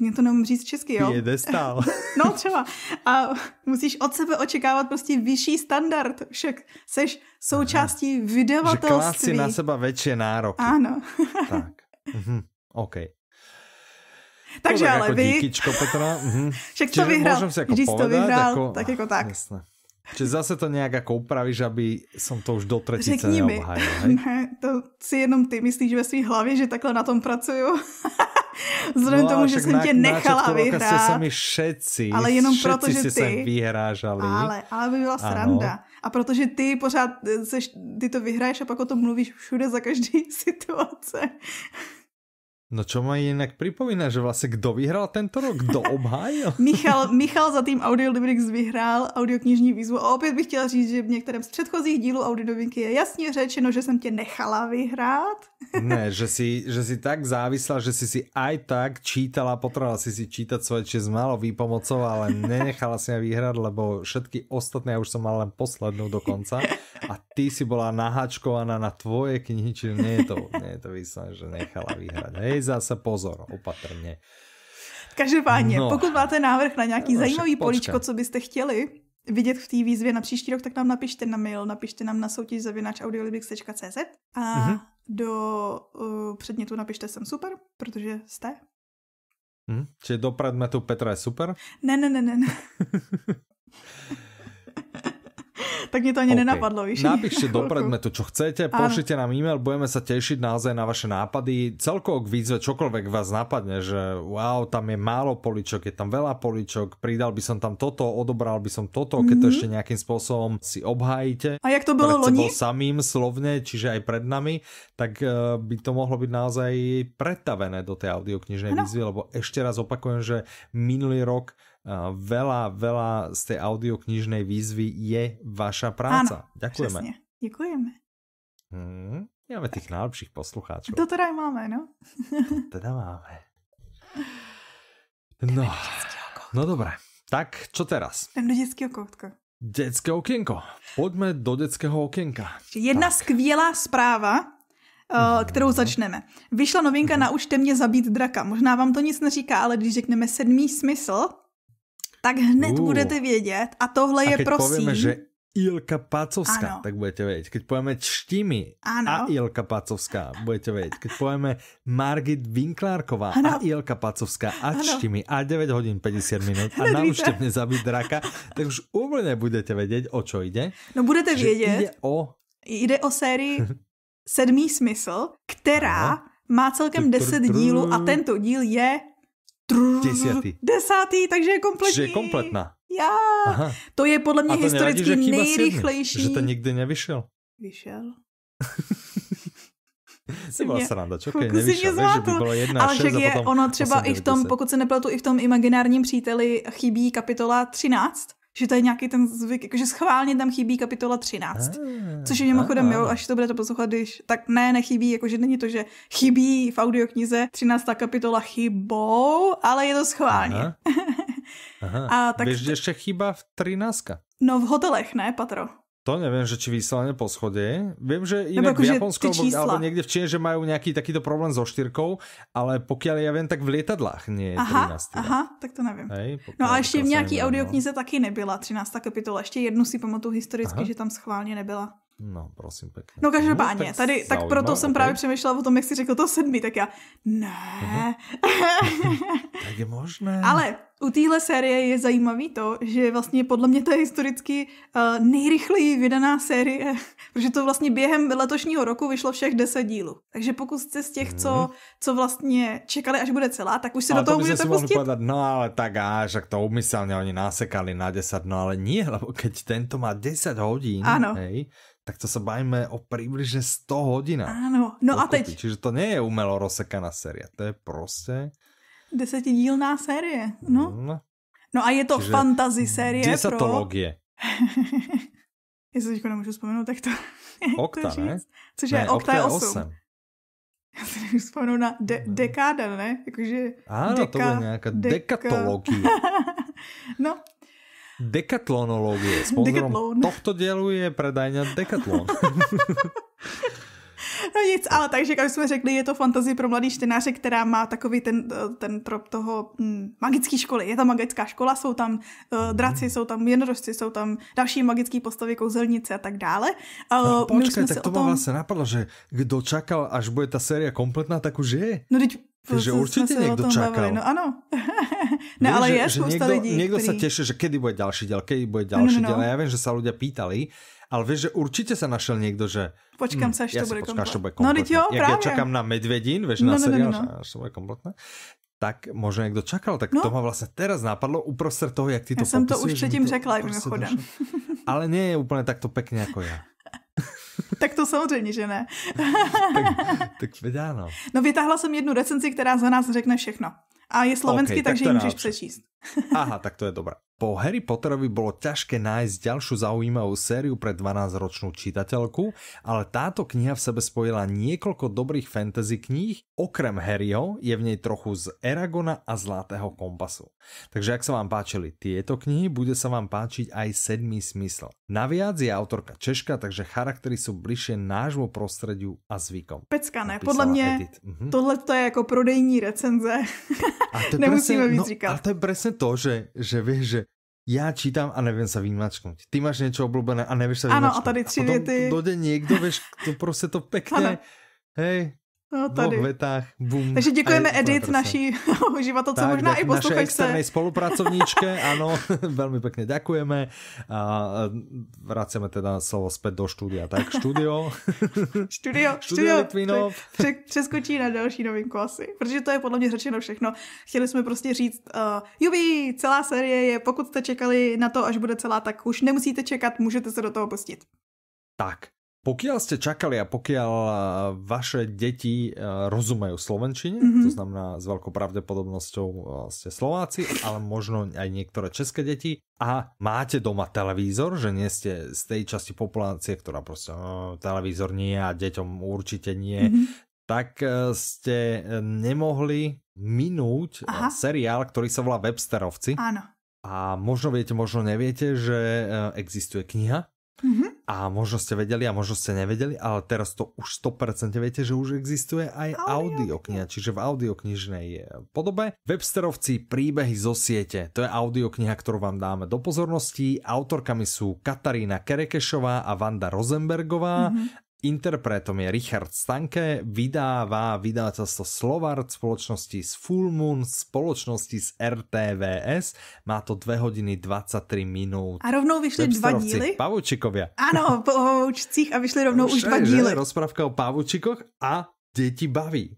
mě to nemůžu říct česky, jo? stál. no třeba. A musíš od sebe očekávat prostě vyšší standard, však seš součástí Aha. vydavatelství. Že si na seba větší nárok. Ano. tak. Mhm. OK. Takže no, tak ale jako vy... Díkyčko, Petra. Mhm. Však to vyhrál. Jako Když to vyhrál, jako... tak jako tak. Jasné. Či zase to nějak jako upravíš, aby som to už do tretice Řekni mi. Ne, to si jenom ty myslíš ve svých hlavě, že takhle na tom pracuju. Vzhledem no, tomu, že jsem tě nechala vyhrát. se mi všetci, ale jenom všetci proto, že ty. vyhrážali. Ale, ale by byla sranda. A protože ty pořád eh, seš, ty to vyhraješ a pak o tom mluvíš všude za každý situace. No čo ma jinak připomíná, že vlastně kdo vyhrál tento rok, kdo obhájil? Michal, Michal za tým Librix vyhrál audioknižní výzvu a opět bych chtěla říct, že v některém z předchozích dílů Audio je jasně řečeno, že jsem tě nechala vyhrát ne, že si, že si tak závisla, že si si aj tak čítala, potrebovala si si čítať svoje čes malo výpomocov, ale nenechala si ja vyhrať, lebo všetky ostatné, ja už som mal len poslednú dokonca a ty si bola naháčkovaná na tvoje knihy, čiže nie je to, nie je to výsledné, že nechala vyhrať. Hej, zase pozor, opatrně. Každopádně, no, pokud máte návrh na nějaký no, zajímavý počka. políčko, co byste chtěli, vidět v té výzvě na příští rok, tak nám napište na mail, napište nám na soutěž zavináč audiolibrix.cz a mm-hmm do uh, předmětu napište jsem super, protože jste. Hmm, či do předmětu Petra je super? Ne, ne, ne, ne. ne. tak mě to ani okay. nenapadlo. Víš? Napíšte do predmetu, čo chcete, pošlite nám e-mail, budeme sa tešiť naozaj na vaše nápady. Celkovo k výzve čokoľvek vás napadne, že wow, tam je málo poličok, je tam veľa poličok, pridal by som tam toto, odobral by som toto, keď to mhm. ešte nejakým spôsobom si obhájíte. A jak to bylo loni? samým slovne, čiže aj pred nami, tak e, by to mohlo byť naozaj pretavené do tej audioknižnej výzvy, lebo ešte raz opakujem, že minulý rok Eh, veľa, veľa z tej audioknižnej výzvy je vaša práca. Áno, Ďakujeme. Přesně. Děkujeme. Hmm, máme tých najlepších poslucháčov. To teda máme, no. to teda máme. No, no dobré. Tak, čo teraz? Ten do dětského koutka. Dětské okénko. Pojďme do dětského okénka. Jedna tak. skvělá zpráva, eh, mhm. kterou začneme. Vyšla novinka na mhm. Naučte mě zabít draka. Možná vám to nic neříká, ale když řekneme sedmý smysl, tak hned uh. budete vědět a tohle a je prosím. Povíme, že Ilka Pacovská, ano. tak budete vědět. Keď pojeme Čtimi ano. a Ilka Pacovská, budete vědět. Keď pojeme Margit Vinklárková ano. a Ilka Pacovská a ano. Čtimi a 9 hodin 50 minut a naučte mě zabít draka, tak už úplně budete vědět, o čo jde. No budete vědět. Jde o... Jde o sérii Sedmý smysl, která ano. má celkem 10 dílů a tento díl je desátý. Desátý, takže je kompletní. Že je kompletná. Já. Aha. To je podle mě historicky že nejrychlejší. Sedmi, že to nikdy nevyšel. Vyšel. To byla sranda, čokej, nevyšel, že by bylo jedna Ale že je, ono třeba 8, i v tom, 10. pokud se nepletu, i v tom imaginárním příteli chybí kapitola 13, že to je nějaký ten zvyk, jakože schválně tam chybí kapitola 13. Ah, což je mimochodem, ah, jo, až to budete poslouchat, když tak ne, nechybí, jakože není to, že chybí v audioknize 13. kapitola chybou, ale je to schválně. Aha. Aha. A tak... Víš, ještě chyba v 13. No v hotelech, ne, Patro? To nevím, že či vyslané po schode. Vím, že inak jako, v Japonsku alebo někde v Číne, že mají nějaký takýto problém so štyrkou, ale pokud já ja vím, tak v lietadlách nie je aha, 13. Aha, tak to nevím. Hej, no a ještě v nějaký audioknize no. taky nebyla 13. kapitola. Ještě jednu si pamatuju historicky, aha. že tam schválně nebyla. No, prosím, pěkně. No každopádně, no, tak tady, tak proto jsem okay. právě přemýšlela o tom, jak jsi řekl to sedmý, tak já, ne. Uh-huh. tak je možné. Ale u téhle série je zajímavý to, že vlastně podle mě to je historicky uh, nejrychleji vydaná série, protože to vlastně během letošního roku vyšlo všech deset dílů. Takže pokud jste z těch, co, mhm. co vlastně čekali, až bude celá, tak už se ale do toho to můžete si pustit. Povedať, no ale tak až, jak to umyselně oni nasekali na 10, no ale nie, lebo keď tento má 10 hodin. ano. Hej, tak to se bavíme o přibližně 100 hodinách. Ano, no dokupy. a teď. Čiže to není umelo rozsekaná série, to je prostě Desetidílná série, no. Mm. No a je to Čiže fantasy série desatologie. pro... Já se teďko nemůžu vzpomenout, tak to... Okta, to ne? Což ne, je Okta je 8. Já se nemůžu vzpomenout na de- dekáda, ne? Jakože Ano, deka, to bude nějaká deka... dekatologie. no. Dekatlonologie. Sponzorom Dekatlon. tohto dělu je predajňa Dekatlon. No nic, ale takže, jak jsme řekli, je to fantazie pro mladý čtenáře, která má takový ten, eh, ten trop toho hm, magické školy. Je tam magická škola, jsou tam uh, draci, jsou tam jednorožci, jsou tam další magické postavy, kouzelnice a tak dále. Uh, no, počkej, tak to tom... se napadlo, že kdo čakal, až bude ta série kompletná, tak už je. No teď Takže určitě někdo čakal. No ano. ne, ale je že, že spousta někdo, lidí, Někdo který... sa že kdy bude další děl, kdy bude no, no, další no, no, no. že se lidé pýtali, ale vieš, že určite sa našel niekto, že... Počkám hm, sa, až ja to bude počkám, no, kompletné. No, teď jo, Jak právě. ja čakám na Medvedín, vieš, no, na no, no, seriál, no, no. až to bude kompletné tak možná někdo čakal, tak no. to ma vlastně teraz napadlo uprostřed toho, jak ty to Já jsem to už předtím to řekla, mimochodem. Ale nie je úplně takto pekně jako já. tak to samozřejmě, že ne. tak, tak vydáno. No vytáhla jsem jednu recenzi, která za nás řekne všechno. A je slovenský, okay, takže ji můžeš přečíst. Aha, tak to je dobré. Po Harry Potterovi bolo ťažké nájsť ďalšiu zaujímavú sériu pre 12-ročnú čitateľku, ale táto kniha v sebe spojila niekoľko dobrých fantasy kníh. Okrem Harryho je v nej trochu z Eragona a Zlatého kompasu. Takže ak sa vám páčili tieto knihy, bude sa vám páčiť aj Sedmý smysl. Naviac je autorka Češka, takže charaktery sú bližšie nášmu prostrediu a zvykom. Pecka, ne? Podle mě mhm. tohle to je jako prodejní recenze. A to je Nemusíme presne, víc no, říkat. A to je presne to, že, že vieš, že já čítám a nevím se vymačknout. Ty máš něco oblobené a nevíš se vymačknout. Ano, a tady tři věty. Dojde někdo, víš, to prostě to pekně, ano. hej, No, tady. Větách, vetách, bum. Takže děkujeme Edit, naší uživatelce, tak, možná i posluchačce. Naše spolupracovníčke, ano, velmi pěkně děkujeme A vracíme teda slovo zpět do studia Tak studio. Studio. Studio. Studio. pře, přeskočí na další novinku asi, protože to je podle mě řečeno všechno. Chtěli jsme prostě říct, uh, jubí, celá série je, pokud jste čekali na to, až bude celá, tak už nemusíte čekat, můžete se do toho pustit. Tak, Pokiaľ ste čakali a pokiaľ eh, vaše deti eh, rozumejú slovenčine, mm -hmm. to znamená s veľkou pravdepodobnosťou eh, ste Slováci, ale možno aj niektoré české deti a máte doma televízor, že nie ste z tej časti populácie, ktorá prostě no, televízor nie a deťom určite nie, mm -hmm. tak ste nemohli minúť Aha. seriál, ktorý sa volá Websterovci. Áno. A možno viete, možno neviete, že existuje kniha, Mm-hmm. A možno ste vedeli a možno ste nevedeli, ale teraz to už 100% viete, že už existuje aj audiokniha, čiže v audioknižnej eh, podobe. Websterovci príbehy zo siete, to je audiokniha, ktorú vám dáme do pozornosti. Autorkami sú Katarína Kerekešová a Vanda Rosenbergová mm-hmm. Interpretom je Richard Stanke, vydává vydavateľstvo Slovart spoločnosti z Full Moon, spoločnosti z RTVS. Má to 2 hodiny 23 minut. A rovnou vyšly dva díly? Pavučikovia. Ano, po pavučcích a vyšly rovnou už, už dva díly. Že? o pavučikoch a děti baví.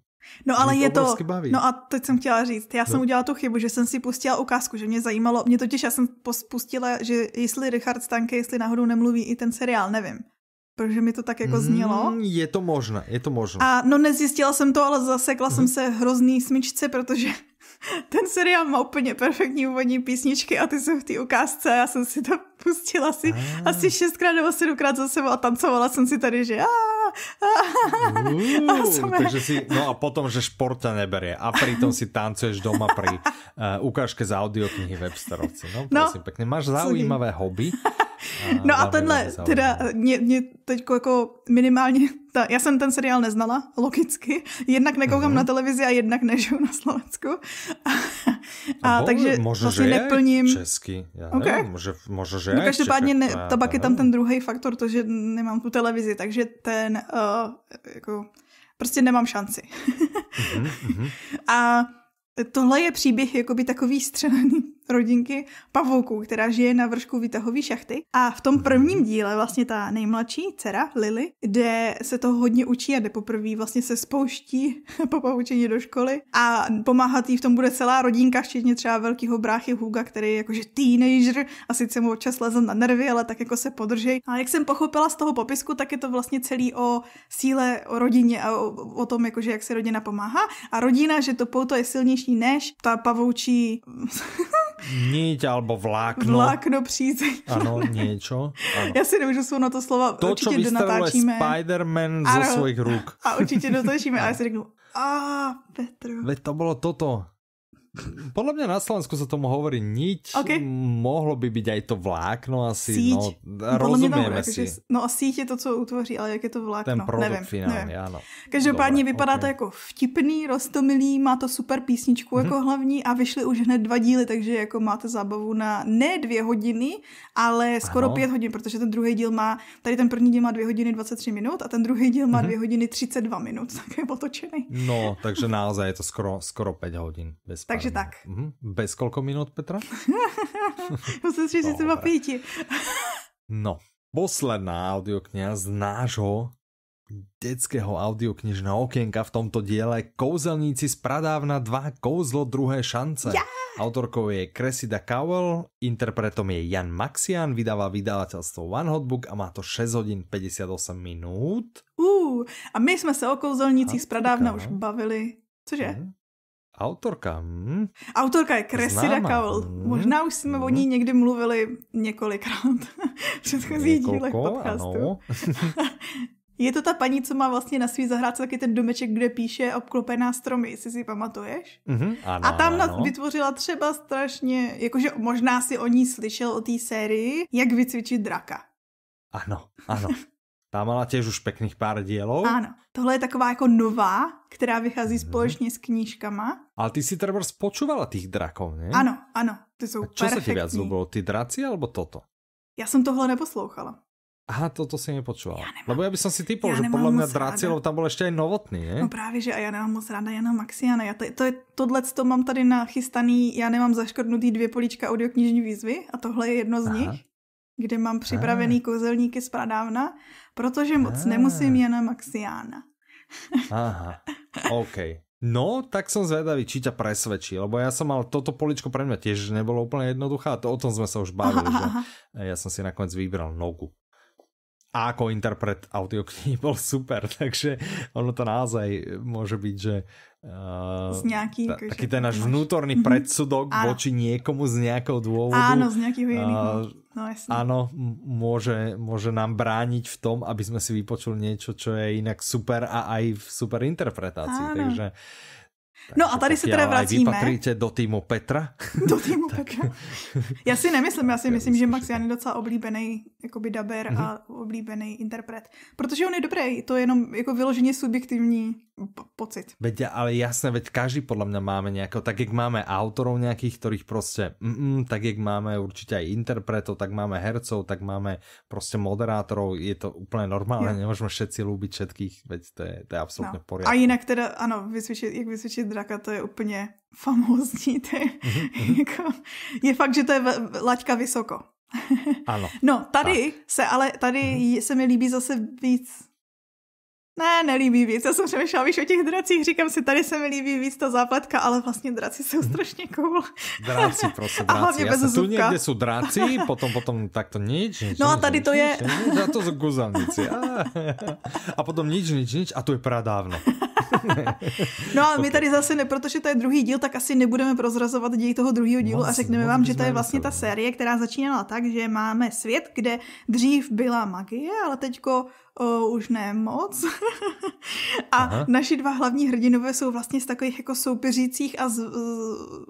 No ale je to, baví. no a teď jsem chtěla říct, já no. jsem udělala tu chybu, že jsem si pustila ukázku, že mě zajímalo, mě totiž já jsem pustila, že jestli Richard Stanke, jestli náhodou nemluví i ten seriál, nevím protože mi to tak jako znělo. Mm, je to možné, je to možné. A no nezjistila jsem to, ale zasekla mm. jsem se hrozný smyčce, protože ten seriál má úplně perfektní úvodní písničky a ty jsou v té ukázce a já jsem si to pustila asi, ah. asi šestkrát nebo sedmkrát za sebou a tancovala jsem si tady, že a, a, uh, a jsme... takže si, no a potom, že športa nebere a pritom si tancuješ doma při uh, ukážke z audioknihy Websterovci. No, prosím, no, pekne. Máš zaujímavé hobby no a tenhle, teda mě, mě teď jako minimálně, ta, já jsem ten seriál neznala, logicky, jednak nekoukám mm-hmm. na televizi a jednak nežiju na Slovensku. A, a, a takže možno, vlastně že neplním... Česky, já okay. nevím, Možná že no, každopádně ne, jako tabak je tam ten druhý faktor, to, že nemám tu televizi, takže ten uh, jako prostě nemám šanci. mm-hmm. a tohle je příběh jakoby takový střelený rodinky pavouků, která žije na vršku výtahové šachty. A v tom prvním díle vlastně ta nejmladší dcera Lily, kde se to hodně učí a jde poprvé vlastně se spouští po poučení do školy a pomáhat jí v tom bude celá rodinka, včetně třeba velkého bráchy Huga, který je jakože teenager a sice mu občas lezl na nervy, ale tak jako se podržej. A jak jsem pochopila z toho popisku, tak je to vlastně celý o síle, o rodině a o, o tom, jakože jak se rodina pomáhá. A rodina, že to pouto je silnější než ta pavoučí niť alebo vlákno. Vlákno přízeň. Ano, něco, Já si nevím, že jsou na to slova. To, určitě čo natáčíme. Spider-Man ze svojich ruk. A určitě dotočíme, já si řeknu, a Petr. Veď to bylo toto podľa mňa na Slovensku sa tomu hovorí niť. Okay. Mohlo by byť aj to vlákno asi. Síť. No, rozumieme si. Jakože, no a síť je to, co utvoří, ale jak je to vlákno? Ten produkt nevím, finálně, nevím. ano. Každopádně Dobre, vypadá okay. to jako vtipný, roztomilý, má to super písničku hmm. jako mhm. hlavní a vyšly už hned dva díly, takže jako máte zábavu na ne dvě hodiny, ale skoro ano. pět hodin, protože ten druhý díl má, tady ten první díl má dvě hodiny 23 minut a ten druhý díl má mhm. dvě hodiny 32 minut, tak je potočený. No, takže naozaj je to skoro, skoro 5 hodin. Bez takže tak. Mhm. Bez kolko minut, Petra? Musím si říct, že jsem píti. no, posledná audiokniha z nášho detského audioknižného okienka v tomto diele Kouzelníci z pradávna 2 Kouzlo druhé šance. Yeah! Autorkou je Cressida Cowell, interpretom je Jan Maxian, vydává vydavatelstvo One Hot Book a má to 6 hodin 58 minut. Uh, a my jsme se o kouzelnicích z pradávna už no. bavili. Cože? Hmm. Autorka. Hmm. Autorka je Cressida Cowell. Hmm. Možná už jsme hmm. o ní hm? někdy mluvili několikrát v předchozích dílech podcastu. je to ta paní, co má vlastně na svý zahrádce taky ten domeček, kde píše obklopená stromy, jestli si pamatuješ. Mm-hmm, ano, A tam ano. vytvořila třeba strašně, jakože možná si o ní slyšel o té sérii, jak vycvičit draka. Ano, ano. Ta mala těž už pekných pár dílů. Ano, Tohle je taková jako nová, která vychází mhm. společně s knížkama. Ale ty si třeba počúvala tých drakov, ne? Ano, ano, ty jsou A čo perfektní. se ti viac zlubilo, ty draci alebo toto? Já jsem tohle neposlouchala. Aha, toto si nepočúvala. Já nemám, Lebo já bych si typol, že podle mě draci, lebo tam byl ještě i novotný, ne? No právě, že a já nemám moc ráda Jana Maxiana. Já to, to je, tohle to mám tady nachystaný, já nemám zaškodnutý dvě políčka audioknižní výzvy a tohle je jedno z Aha. nich, kde mám připravený a. kouzelníky z pradávna, protože moc a. nemusím Jana Maxiana. Aha, OK. No, tak som zvedavý, či ťa presvedčí, lebo ja som mal toto poličko pre mňa tiež nebolo úplne jednoduché a to, o tom sme sa už bavili, aha, že aha. E, ja som si nakoniec vybral Nogu. A ako interpret audioknihy bol super, takže ono to naozaj môže byť, že Uh, eh, z nějaký, ta, taký ten náš vnútorný mm -hmm. voči niekomu z nějakého důvodu. Áno, z nějakého jiného. Uh, no jasně. Áno, může, může nám brániť v tom, aby jsme si vypočuli něco, co je jinak super a aj v super interpretaci. Áno. Takže takže no a tady se teda vracíme. Vy do týmu Petra. Do týmu Petra. Já si nemyslím, já si myslím, že Max Jan je docela oblíbený jakoby daber mm-hmm. a mhm. oblíbený interpret. Protože on je dobrý, to je jenom jako vyloženě subjektivní pocit. Veď, ale jasné, veď každý podle mě máme nějakého, tak jak máme autorov nějakých, kterých prostě, mm, mm, tak jak máme určitě i interpretov, tak máme hercov, tak máme prostě moderátorov, je to úplně normálně, nemůžeme všetci lúbit všetkých, veď to je, to je absolutně no. v A jinak teda, ano, vysvětlit, jak vysvětlit draka, to je úplně famózní, to je, mhm, mhm. jako, je fakt, že to je laťka vysoko. ano. No, tady tak. se ale, tady mm-hmm. se mi líbí zase víc ne, nelíbí víc. Já jsem přemýšlela víš o těch dracích, říkám si, tady se mi líbí víc ta zápletka, ale vlastně draci jsou strašně cool. Draci, prostě draci. A hlavně bez zubka. Tu někde jsou draci, potom, potom takto nič, nič No a tady nič, to je... Nič, nič, a to jsou guzalnici. A, a potom nič, nič, nič a to je pradávno. no a my tady zase, ne, protože to je druhý díl, tak asi nebudeme prozrazovat děj toho druhého dílu moc, a řekneme vám, že to je vlastně ta série, která začínala tak, že máme svět, kde dřív byla magie, ale teďko o, už ne moc. a Aha. naši dva hlavní hrdinové jsou vlastně z takových jako soupeřících a z, z,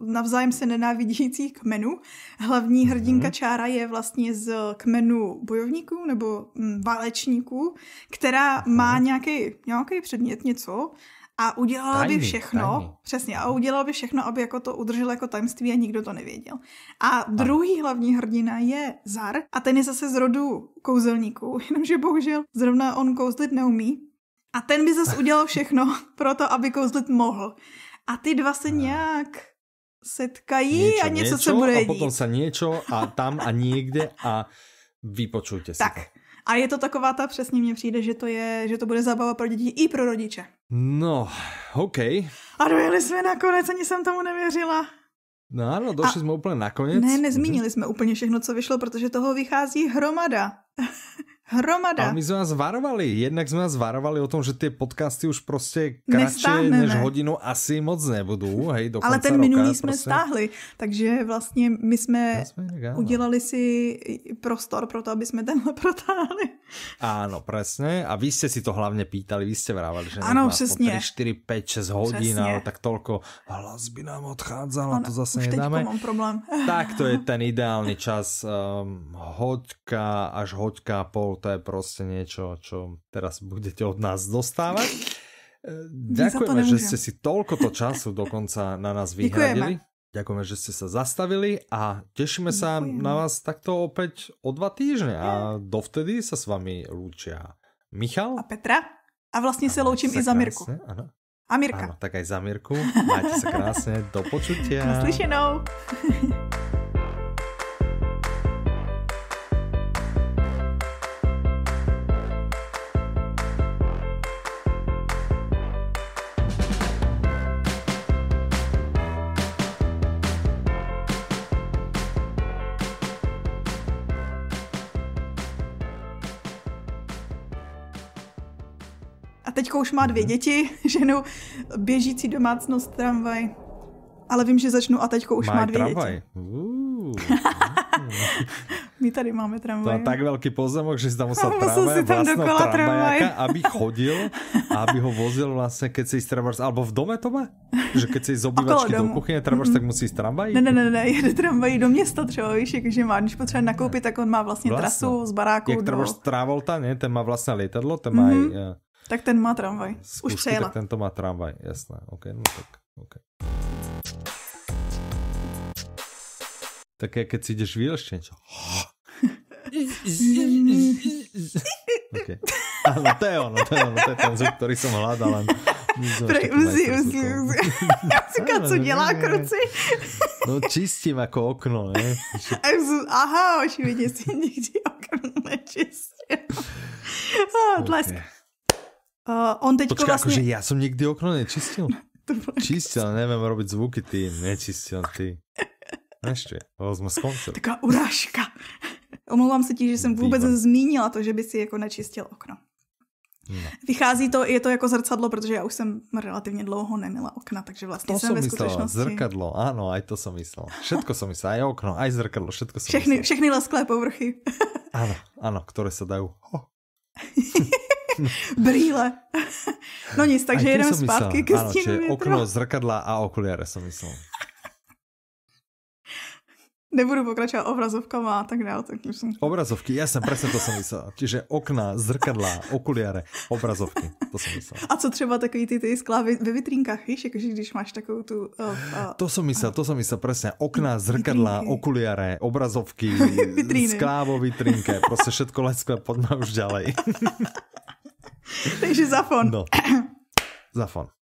navzájem se nenávidících kmenů. Hlavní mhm. hrdinka hmm. Čára je vlastně z kmenu bojovníků nebo m, mm, válečníků, která má nějaký, nějaký předmět, něco, a udělala tajný, by všechno, tajný. přesně, a udělala by všechno, aby jako to udržela jako tajemství a nikdo to nevěděl. A ano. druhý hlavní hrdina je Zar a ten je zase z rodu kouzelníků, jenomže bohužel zrovna on kouzlit neumí. A ten by zase udělal všechno pro to, aby kouzlit mohl. A ty dva se nějak setkají niečo, a něco něco se bude A potom se něco a tam a někde a vypočujte si tak. to. A je to taková ta, přesně mně přijde, že to, je, že to bude zábava pro děti i pro rodiče. No, OK. A dojeli jsme nakonec, ani jsem tomu nevěřila. No ano, došli a... jsme úplně nakonec. Ne, nezmínili mhm. jsme úplně všechno, co vyšlo, protože toho vychází hromada. Hromada. A my jsme vás varovali, jednak jsme vás varovali o tom, že ty podcasty už prostě kratší než hodinu asi moc nebudou, hej, do Ale ten roka, minulý jsme prostě... stáhli, takže vlastně my jsme jsme no. udělali si prostor pro to, aby jsme tenhle protáhli. Ano, přesně. A vy jste si to hlavně pýtali, vy jste vrávali, že ano, přesně. 3, 4, 5, 6 hodin, přesně. ale tak tolko hlas by nám odcházela, to zase už nedáme. Jako mám problém. Tak to je ten ideální čas, um, hoďka až hoďka pol to je prostě niečo, čo teraz budete od nás dostávať. Ďakujeme, eh, že ste si toľko to času dokonca na nás vyhradili. Ďakujeme. že ste sa zastavili a tešíme sa na vás takto opäť o dva týždne a dovtedy sa s vami lúčia Michal a Petra a vlastne se loučím i za Mirku. Ano. A Mirka. Ano, tak aj za Mirku. Máte se krásně, do počutia. Naslyšenou. už má dvě mhm. děti, ženu, běžící domácnost, tramvaj. Ale vím, že začnu a teďko už Maj má dvě tramvaj. děti. My tady máme tramvaj. To je tak velký pozemok, že si tam musel tramvaj, tam dokola tramvaj. aby chodil a aby ho vozil vlastně, keď si tramvaj, alebo v dome to má? Že keď si z obývačky do kuchyně mhm. tramvaj, mm. tak musí jít tramvají? Ne, ne, ne, ne, jede tramvají do města třeba, víš, že má, když potřebuje nakoupit, tak on má vlastně, vlastně. trasu z baráku. Jak do... tramvaj Travolta, ne, ten má vlastně letadlo, ten má mm-hmm. i, eh, tak ten má tramvaj. Zkusky, Už přejela. Tak ten to má tramvaj, jasné. OK, no tak, OK. Tak jak si jdeš vyroštěn, čo? okay. Ano, to je ono, to je ono, to je ten zvuk, který jsem hládal. Prej, Pre, uzi, uzi, uzi. Kacuka, co dělá, kruci? no čistím jako okno, ne? Aha, očividně si někdy okno nečistil. Tlesk. Okay. Uh, on teďko Počká, vlastne... akože ja som nikdy okno nečistil. čistil, neviem robiť zvuky, ty nečistil, ty. Ještě, vezme z konce. Taková urážka. Omlouvám se ti, že jsem vůbec Dýva. zmínila to, že by si jako nečistil okno. Ne. No. Vychází to, je to jako zrcadlo, protože já už jsem relativně dlouho nemila okna, takže vlastně to jsem, jsem ve myslela, skutečnosti... zrkadlo, ano, aj to jsem myslel. Všetko jsem myslel, aj okno, aj zrkadlo, všetko jsem Všechny, všechny lesklé povrchy. ano, ano, které se dají. Oh. brýle. no nic, takže jedeme zpátky ke ano, stínu větru. okno, zrkadla a okuliare jsem myslel. Nebudu pokračovat obrazovkama a tak dále. Tak jsem... Obrazovky, já jsem, přesně to jsem myslel. Čiže okna, zrkadla, okuliare, obrazovky, to jsem myslel. A co třeba takový ty, ty skla ve vitrínkách, víš, jakože když máš takovou tu... Oh, oh, to jsem myslel, to jsem myslel, přesně. Okna, zrkadla, vitrínky. okuliare, obrazovky, sklávo sklá vitrínke, prostě všetko leskle, pojďme už ďalej. Takže Zafon. No. Zafon.